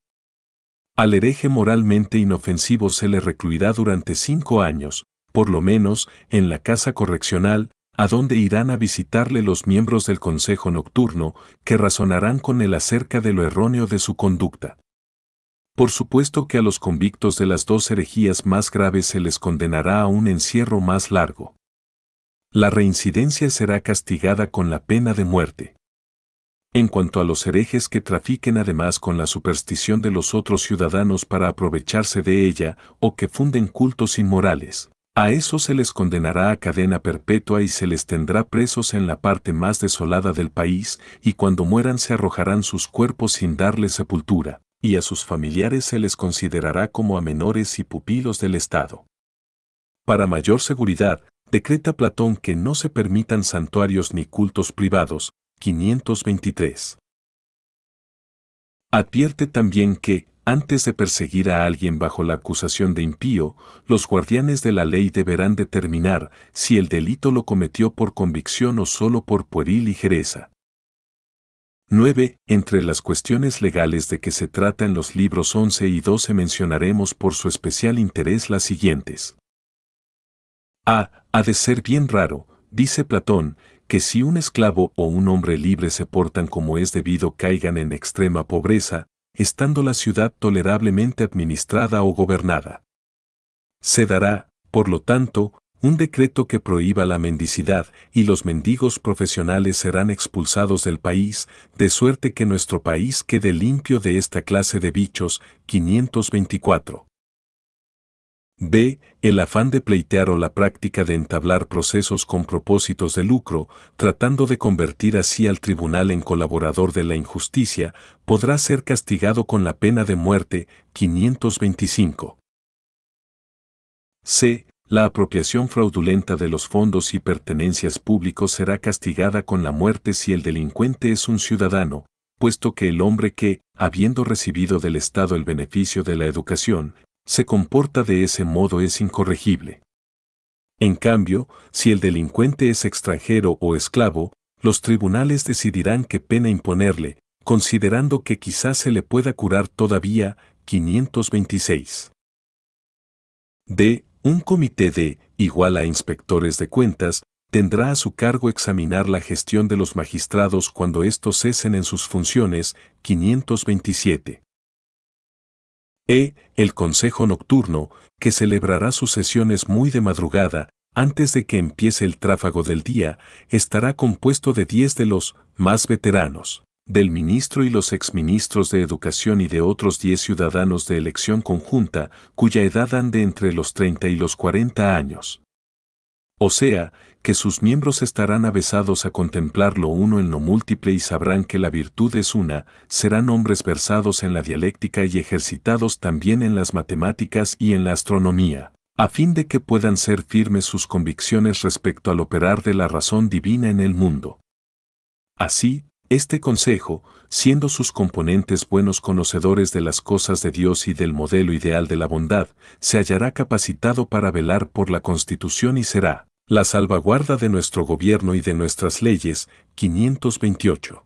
Al hereje moralmente inofensivo se le recluirá durante cinco años, por lo menos, en la casa correccional, a donde irán a visitarle los miembros del Consejo Nocturno, que razonarán con él acerca de lo erróneo de su conducta. Por supuesto que a los convictos de las dos herejías más graves se les condenará a un encierro más largo. La reincidencia será castigada con la pena de muerte. En cuanto a los herejes que trafiquen además con la superstición de los otros ciudadanos para aprovecharse de ella o que funden cultos inmorales, a eso se les condenará a cadena perpetua y se les tendrá presos en la parte más desolada del país, y cuando mueran se arrojarán sus cuerpos sin darles sepultura, y a sus familiares se les considerará como a menores y pupilos del Estado. Para mayor seguridad, decreta Platón que no se permitan santuarios ni cultos privados, 523. Advierte también que, antes de perseguir a alguien bajo la acusación de impío, los guardianes de la ley deberán determinar si el delito lo cometió por convicción o solo por pueril ligereza. 9. Entre las cuestiones legales de que se trata en los libros 11 y 12 mencionaremos por su especial interés las siguientes. A. Ha de ser bien raro, dice Platón, que si un esclavo o un hombre libre se portan como es debido caigan en extrema pobreza, estando la ciudad tolerablemente administrada o gobernada. Se dará, por lo tanto, un decreto que prohíba la mendicidad y los mendigos profesionales serán expulsados del país, de suerte que nuestro país quede limpio de esta clase de bichos. 524. B. El afán de pleitear o la práctica de entablar procesos con propósitos de lucro, tratando de convertir así al tribunal en colaborador de la injusticia, podrá ser castigado con la pena de muerte 525. C. La apropiación fraudulenta de los fondos y pertenencias públicos será castigada con la muerte si el delincuente es un ciudadano, puesto que el hombre que, habiendo recibido del Estado el beneficio de la educación, se comporta de ese modo es incorregible. En cambio, si el delincuente es extranjero o esclavo, los tribunales decidirán qué pena imponerle, considerando que quizás se le pueda curar todavía 526. D. Un comité de, igual a inspectores de cuentas, tendrá a su cargo examinar la gestión de los magistrados cuando estos cesen en sus funciones, 527. E. El Consejo Nocturno, que celebrará sus sesiones muy de madrugada, antes de que empiece el tráfago del día, estará compuesto de 10 de los más veteranos, del ministro y los exministros de Educación y de otros diez ciudadanos de elección conjunta, cuya edad ande entre los 30 y los 40 años. O sea, que sus miembros estarán avesados a contemplar lo uno en lo múltiple y sabrán que la virtud es una, serán hombres versados en la dialéctica y ejercitados también en las matemáticas y en la astronomía, a fin de que puedan ser firmes sus convicciones respecto al operar de la razón divina en el mundo. Así, este consejo, siendo sus componentes buenos conocedores de las cosas de Dios y del modelo ideal de la bondad, se hallará capacitado para velar por la constitución y será, la salvaguarda de nuestro gobierno y de nuestras leyes, 528.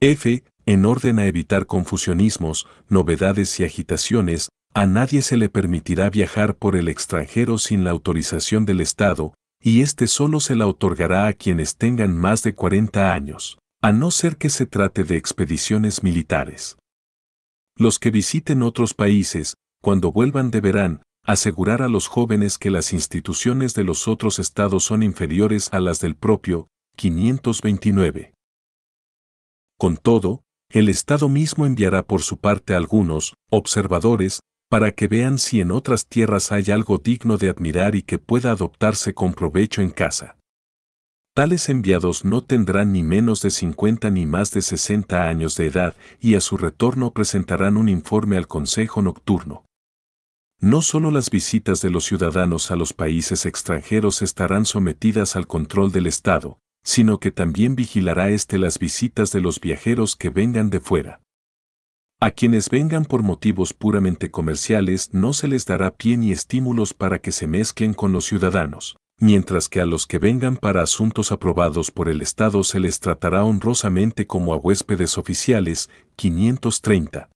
F. En orden a evitar confusionismos, novedades y agitaciones, a nadie se le permitirá viajar por el extranjero sin la autorización del Estado, y éste solo se la otorgará a quienes tengan más de 40 años, a no ser que se trate de expediciones militares. Los que visiten otros países, cuando vuelvan deberán, asegurar a los jóvenes que las instituciones de los otros estados son inferiores a las del propio, 529. Con todo, el Estado mismo enviará por su parte algunos observadores para que vean si en otras tierras hay algo digno de admirar y que pueda adoptarse con provecho en casa. Tales enviados no tendrán ni menos de 50 ni más de 60 años de edad y a su retorno presentarán un informe al Consejo Nocturno. No solo las visitas de los ciudadanos a los países extranjeros estarán sometidas al control del Estado, sino que también vigilará éste las visitas de los viajeros que vengan de fuera. A quienes vengan por motivos puramente comerciales no se les dará pie ni estímulos para que se mezclen con los ciudadanos, mientras que a los que vengan para asuntos aprobados por el Estado se les tratará honrosamente como a huéspedes oficiales, 530.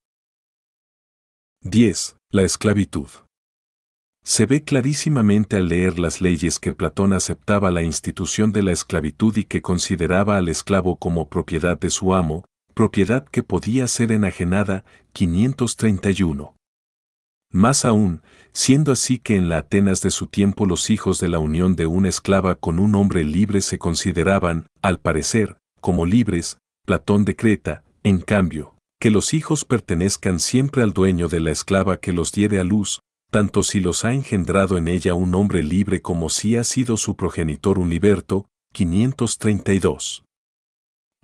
10. La esclavitud. Se ve clarísimamente al leer las leyes que Platón aceptaba la institución de la esclavitud y que consideraba al esclavo como propiedad de su amo, propiedad que podía ser enajenada, 531. Más aún, siendo así que en la Atenas de su tiempo los hijos de la unión de una esclava con un hombre libre se consideraban, al parecer, como libres, Platón decreta, en cambio, que los hijos pertenezcan siempre al dueño de la esclava que los diere a luz, tanto si los ha engendrado en ella un hombre libre como si ha sido su progenitor un liberto, 532.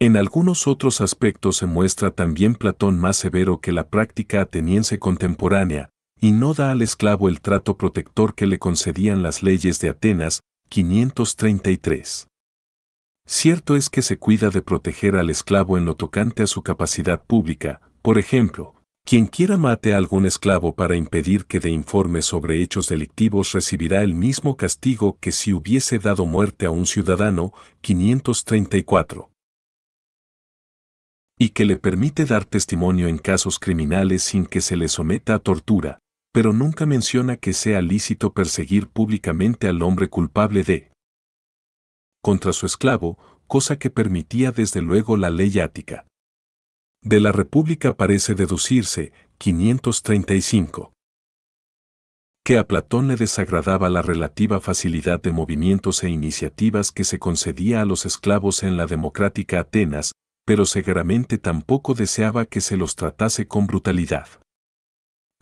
En algunos otros aspectos se muestra también Platón más severo que la práctica ateniense contemporánea, y no da al esclavo el trato protector que le concedían las leyes de Atenas, 533. Cierto es que se cuida de proteger al esclavo en lo tocante a su capacidad pública, por ejemplo, quien quiera mate a algún esclavo para impedir que de informe sobre hechos delictivos recibirá el mismo castigo que si hubiese dado muerte a un ciudadano, 534. Y que le permite dar testimonio en casos criminales sin que se le someta a tortura, pero nunca menciona que sea lícito perseguir públicamente al hombre culpable de contra su esclavo, cosa que permitía desde luego la ley ática. De la República parece deducirse 535 que a Platón le desagradaba la relativa facilidad de movimientos e iniciativas que se concedía a los esclavos en la democrática Atenas, pero seguramente tampoco deseaba que se los tratase con brutalidad.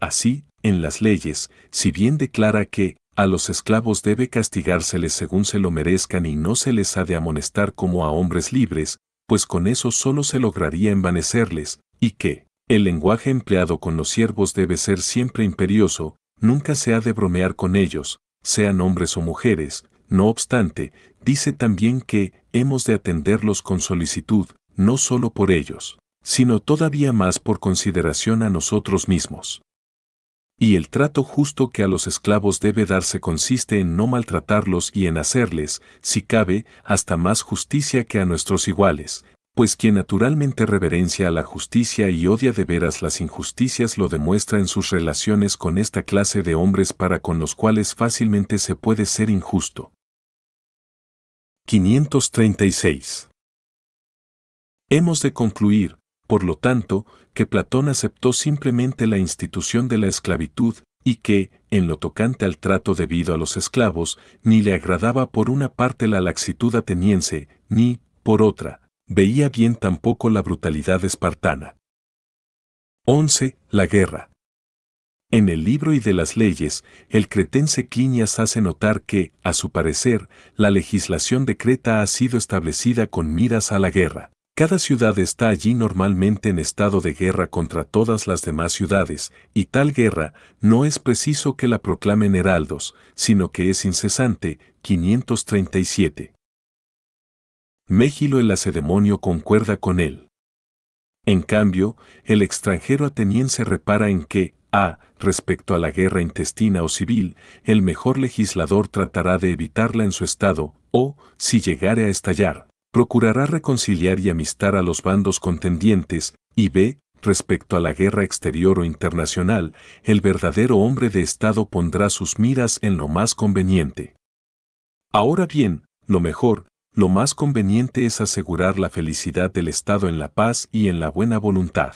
Así, en las leyes, si bien declara que a los esclavos debe castigárseles según se lo merezcan y no se les ha de amonestar como a hombres libres, pues con eso solo se lograría envanecerles, y que, el lenguaje empleado con los siervos debe ser siempre imperioso, nunca se ha de bromear con ellos, sean hombres o mujeres, no obstante, dice también que hemos de atenderlos con solicitud, no solo por ellos, sino todavía más por consideración a nosotros mismos. Y el trato justo que a los esclavos debe darse consiste en no maltratarlos y en hacerles, si cabe, hasta más justicia que a nuestros iguales, pues quien naturalmente reverencia a la justicia y odia de veras las injusticias lo demuestra en sus relaciones con esta clase de hombres para con los cuales fácilmente se puede ser injusto. 536. Hemos de concluir, por lo tanto, que Platón aceptó simplemente la institución de la esclavitud, y que, en lo tocante al trato debido a los esclavos, ni le agradaba por una parte la laxitud ateniense, ni, por otra, veía bien tampoco la brutalidad espartana. 11. La guerra. En el libro y de las leyes, el cretense Quiñas hace notar que, a su parecer, la legislación de Creta ha sido establecida con miras a la guerra. Cada ciudad está allí normalmente en estado de guerra contra todas las demás ciudades, y tal guerra no es preciso que la proclamen heraldos, sino que es incesante. 537. Mégilo el lacedemonio concuerda con él. En cambio, el extranjero ateniense repara en que, a, respecto a la guerra intestina o civil, el mejor legislador tratará de evitarla en su estado, o, si llegare a estallar, procurará reconciliar y amistar a los bandos contendientes, y b, respecto a la guerra exterior o internacional, el verdadero hombre de Estado pondrá sus miras en lo más conveniente. Ahora bien, lo mejor, lo más conveniente es asegurar la felicidad del Estado en la paz y en la buena voluntad.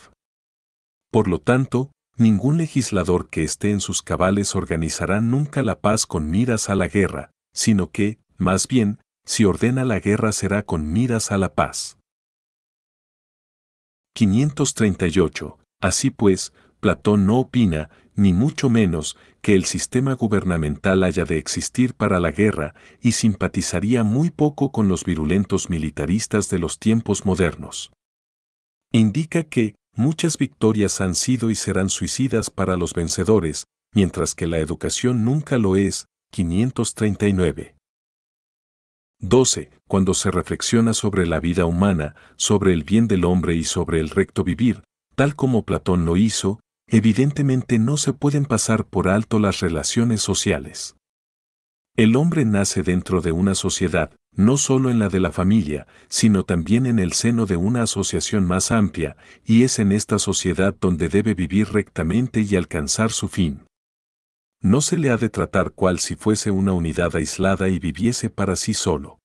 Por lo tanto, ningún legislador que esté en sus cabales organizará nunca la paz con miras a la guerra, sino que, más bien, si ordena la guerra será con miras a la paz. 538. Así pues, Platón no opina, ni mucho menos, que el sistema gubernamental haya de existir para la guerra y simpatizaría muy poco con los virulentos militaristas de los tiempos modernos. Indica que, muchas victorias han sido y serán suicidas para los vencedores, mientras que la educación nunca lo es, 539. 12. Cuando se reflexiona sobre la vida humana, sobre el bien del hombre y sobre el recto vivir, tal como Platón lo hizo, evidentemente no se pueden pasar por alto las relaciones sociales. El hombre nace dentro de una sociedad, no solo en la de la familia, sino también en el seno de una asociación más amplia, y es en esta sociedad donde debe vivir rectamente y alcanzar su fin. No se le ha de tratar cual si fuese una unidad aislada y viviese para sí solo.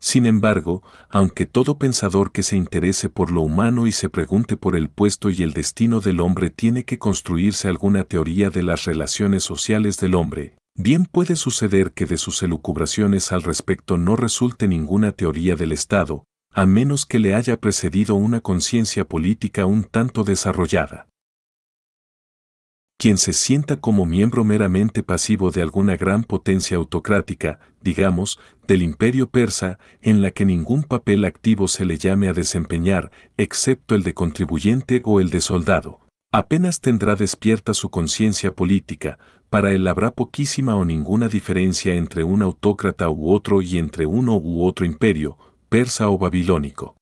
Sin embargo, aunque todo pensador que se interese por lo humano y se pregunte por el puesto y el destino del hombre tiene que construirse alguna teoría de las relaciones sociales del hombre, bien puede suceder que de sus elucubraciones al respecto no resulte ninguna teoría del Estado, a menos que le haya precedido una conciencia política un tanto desarrollada. Quien se sienta como miembro meramente pasivo de alguna gran potencia autocrática, digamos, del imperio persa, en la que ningún papel activo se le llame a desempeñar, excepto el de contribuyente o el de soldado, apenas tendrá despierta su conciencia política, para él habrá poquísima o ninguna diferencia entre un autócrata u otro y entre uno u otro imperio, persa o babilónico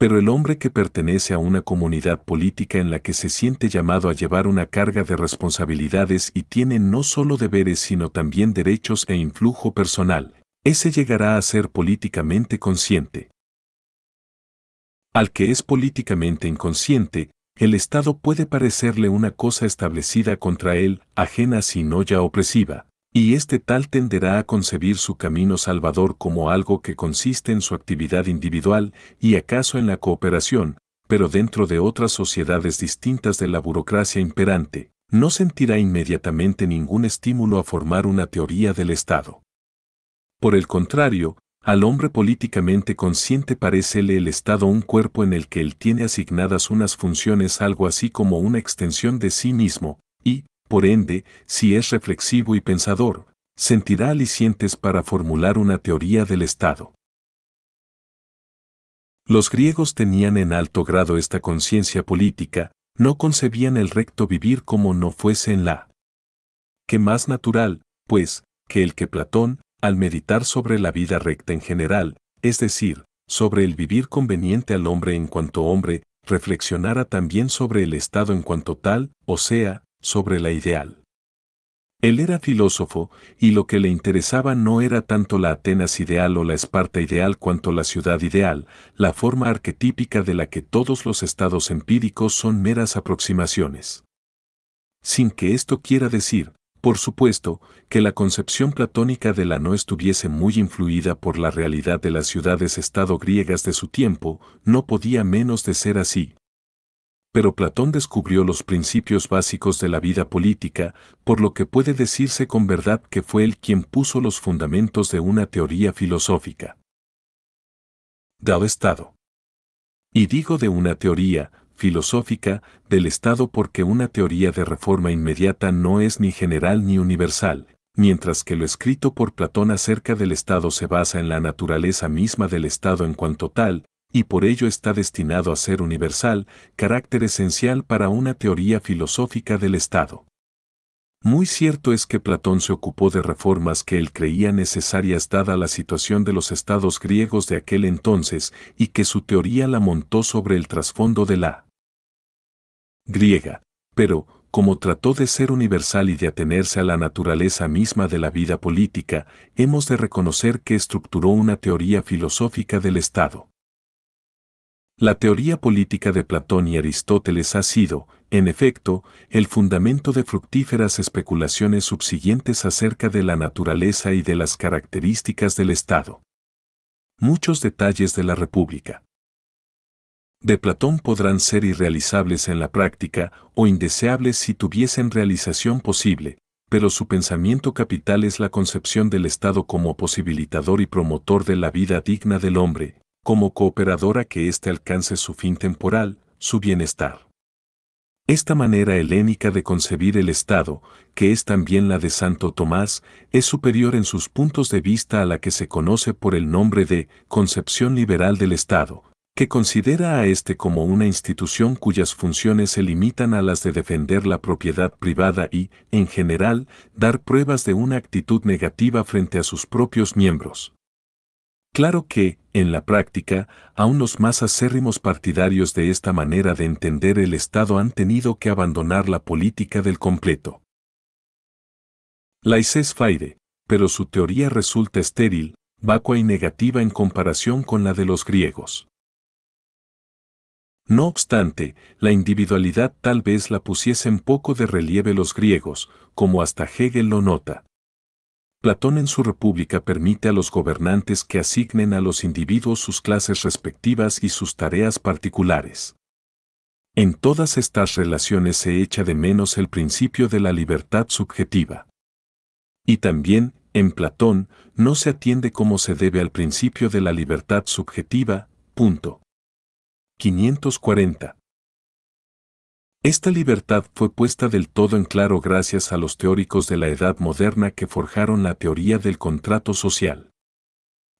pero el hombre que pertenece a una comunidad política en la que se siente llamado a llevar una carga de responsabilidades y tiene no solo deberes sino también derechos e influjo personal, ese llegará a ser políticamente consciente. Al que es políticamente inconsciente, el Estado puede parecerle una cosa establecida contra él, ajena sino no ya opresiva, y este tal tenderá a concebir su camino salvador como algo que consiste en su actividad individual y acaso en la cooperación, pero dentro de otras sociedades distintas de la burocracia imperante, no sentirá inmediatamente ningún estímulo a formar una teoría del Estado. Por el contrario, al hombre políticamente consciente parecele el Estado un cuerpo en el que él tiene asignadas unas funciones algo así como una extensión de sí mismo, por ende, si es reflexivo y pensador, sentirá alicientes para formular una teoría del Estado. Los griegos tenían en alto grado esta conciencia política, no concebían el recto vivir como no fuese en la. ¿Qué más natural, pues, que el que Platón, al meditar sobre la vida recta en general, es decir, sobre el vivir conveniente al hombre en cuanto hombre, reflexionara también sobre el Estado en cuanto tal, o sea, sobre la ideal. Él era filósofo, y lo que le interesaba no era tanto la Atenas ideal o la Esparta ideal cuanto la ciudad ideal, la forma arquetípica de la que todos los estados empíricos son meras aproximaciones. Sin que esto quiera decir, por supuesto, que la concepción platónica de la no estuviese muy influida por la realidad de las ciudades-estado griegas de su tiempo, no podía menos de ser así, pero Platón descubrió los principios básicos de la vida política, por lo que puede decirse con verdad que fue él quien puso los fundamentos de una teoría filosófica. Dado Estado. Y digo de una teoría, filosófica, del Estado porque una teoría de reforma inmediata no es ni general ni universal, mientras que lo escrito por Platón acerca del Estado se basa en la naturaleza misma del Estado en cuanto tal, y por ello está destinado a ser universal, carácter esencial para una teoría filosófica del Estado. Muy cierto es que Platón se ocupó de reformas que él creía necesarias dada la situación de los estados griegos de aquel entonces y que su teoría la montó sobre el trasfondo de la griega, pero, como trató de ser universal y de atenerse a la naturaleza misma de la vida política, hemos de reconocer que estructuró una teoría filosófica del Estado. La teoría política de Platón y Aristóteles ha sido, en efecto, el fundamento de fructíferas especulaciones subsiguientes acerca de la naturaleza y de las características del Estado. Muchos detalles de la República de Platón podrán ser irrealizables en la práctica o indeseables si tuviesen realización posible, pero su pensamiento capital es la concepción del Estado como posibilitador y promotor de la vida digna del hombre, como cooperadora que éste alcance su fin temporal, su bienestar. Esta manera helénica de concebir el Estado, que es también la de Santo Tomás, es superior en sus puntos de vista a la que se conoce por el nombre de concepción liberal del Estado, que considera a este como una institución cuyas funciones se limitan a las de defender la propiedad privada y, en general, dar pruebas de una actitud negativa frente a sus propios miembros. Claro que, en la práctica, aún los más acérrimos partidarios de esta manera de entender el Estado han tenido que abandonar la política del completo. Laissez faire, pero su teoría resulta estéril, vacua y negativa en comparación con la de los griegos. No obstante, la individualidad tal vez la pusiesen poco de relieve los griegos, como hasta Hegel lo nota. Platón en su República permite a los gobernantes que asignen a los individuos sus clases respectivas y sus tareas particulares. En todas estas relaciones se echa de menos el principio de la libertad subjetiva. Y también, en Platón, no se atiende como se debe al principio de la libertad subjetiva, punto. 540. Esta libertad fue puesta del todo en claro gracias a los teóricos de la Edad Moderna que forjaron la teoría del contrato social.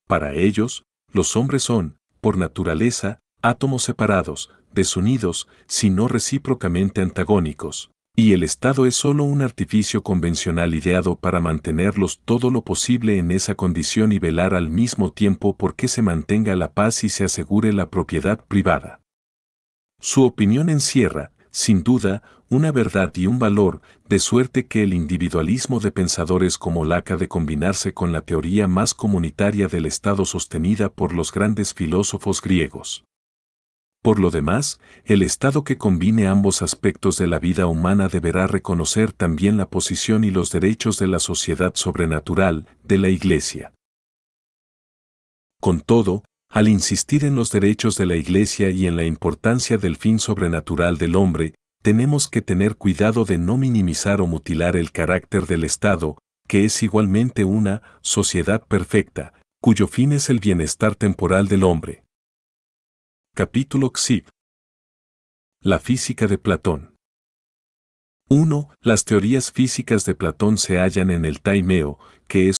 Para ellos, los hombres son, por naturaleza, átomos separados, desunidos, sino recíprocamente antagónicos, y el Estado es solo un artificio convencional ideado para mantenerlos todo lo posible en esa condición y velar al mismo tiempo por qué se mantenga la paz y se asegure la propiedad privada. Su opinión encierra, sin duda, una verdad y un valor, de suerte que el individualismo de pensadores como Laca de combinarse con la teoría más comunitaria del Estado sostenida por los grandes filósofos griegos. Por lo demás, el Estado que combine ambos aspectos de la vida humana deberá reconocer también la posición y los derechos de la sociedad sobrenatural, de la Iglesia. Con todo, al insistir en los derechos de la Iglesia y en la importancia del fin sobrenatural del hombre, tenemos que tener cuidado de no minimizar o mutilar el carácter del Estado, que es igualmente una sociedad perfecta, cuyo fin es el bienestar temporal del hombre. Capítulo XIV. La física de Platón. 1. Las teorías físicas de Platón se hallan en el Taimeo, que es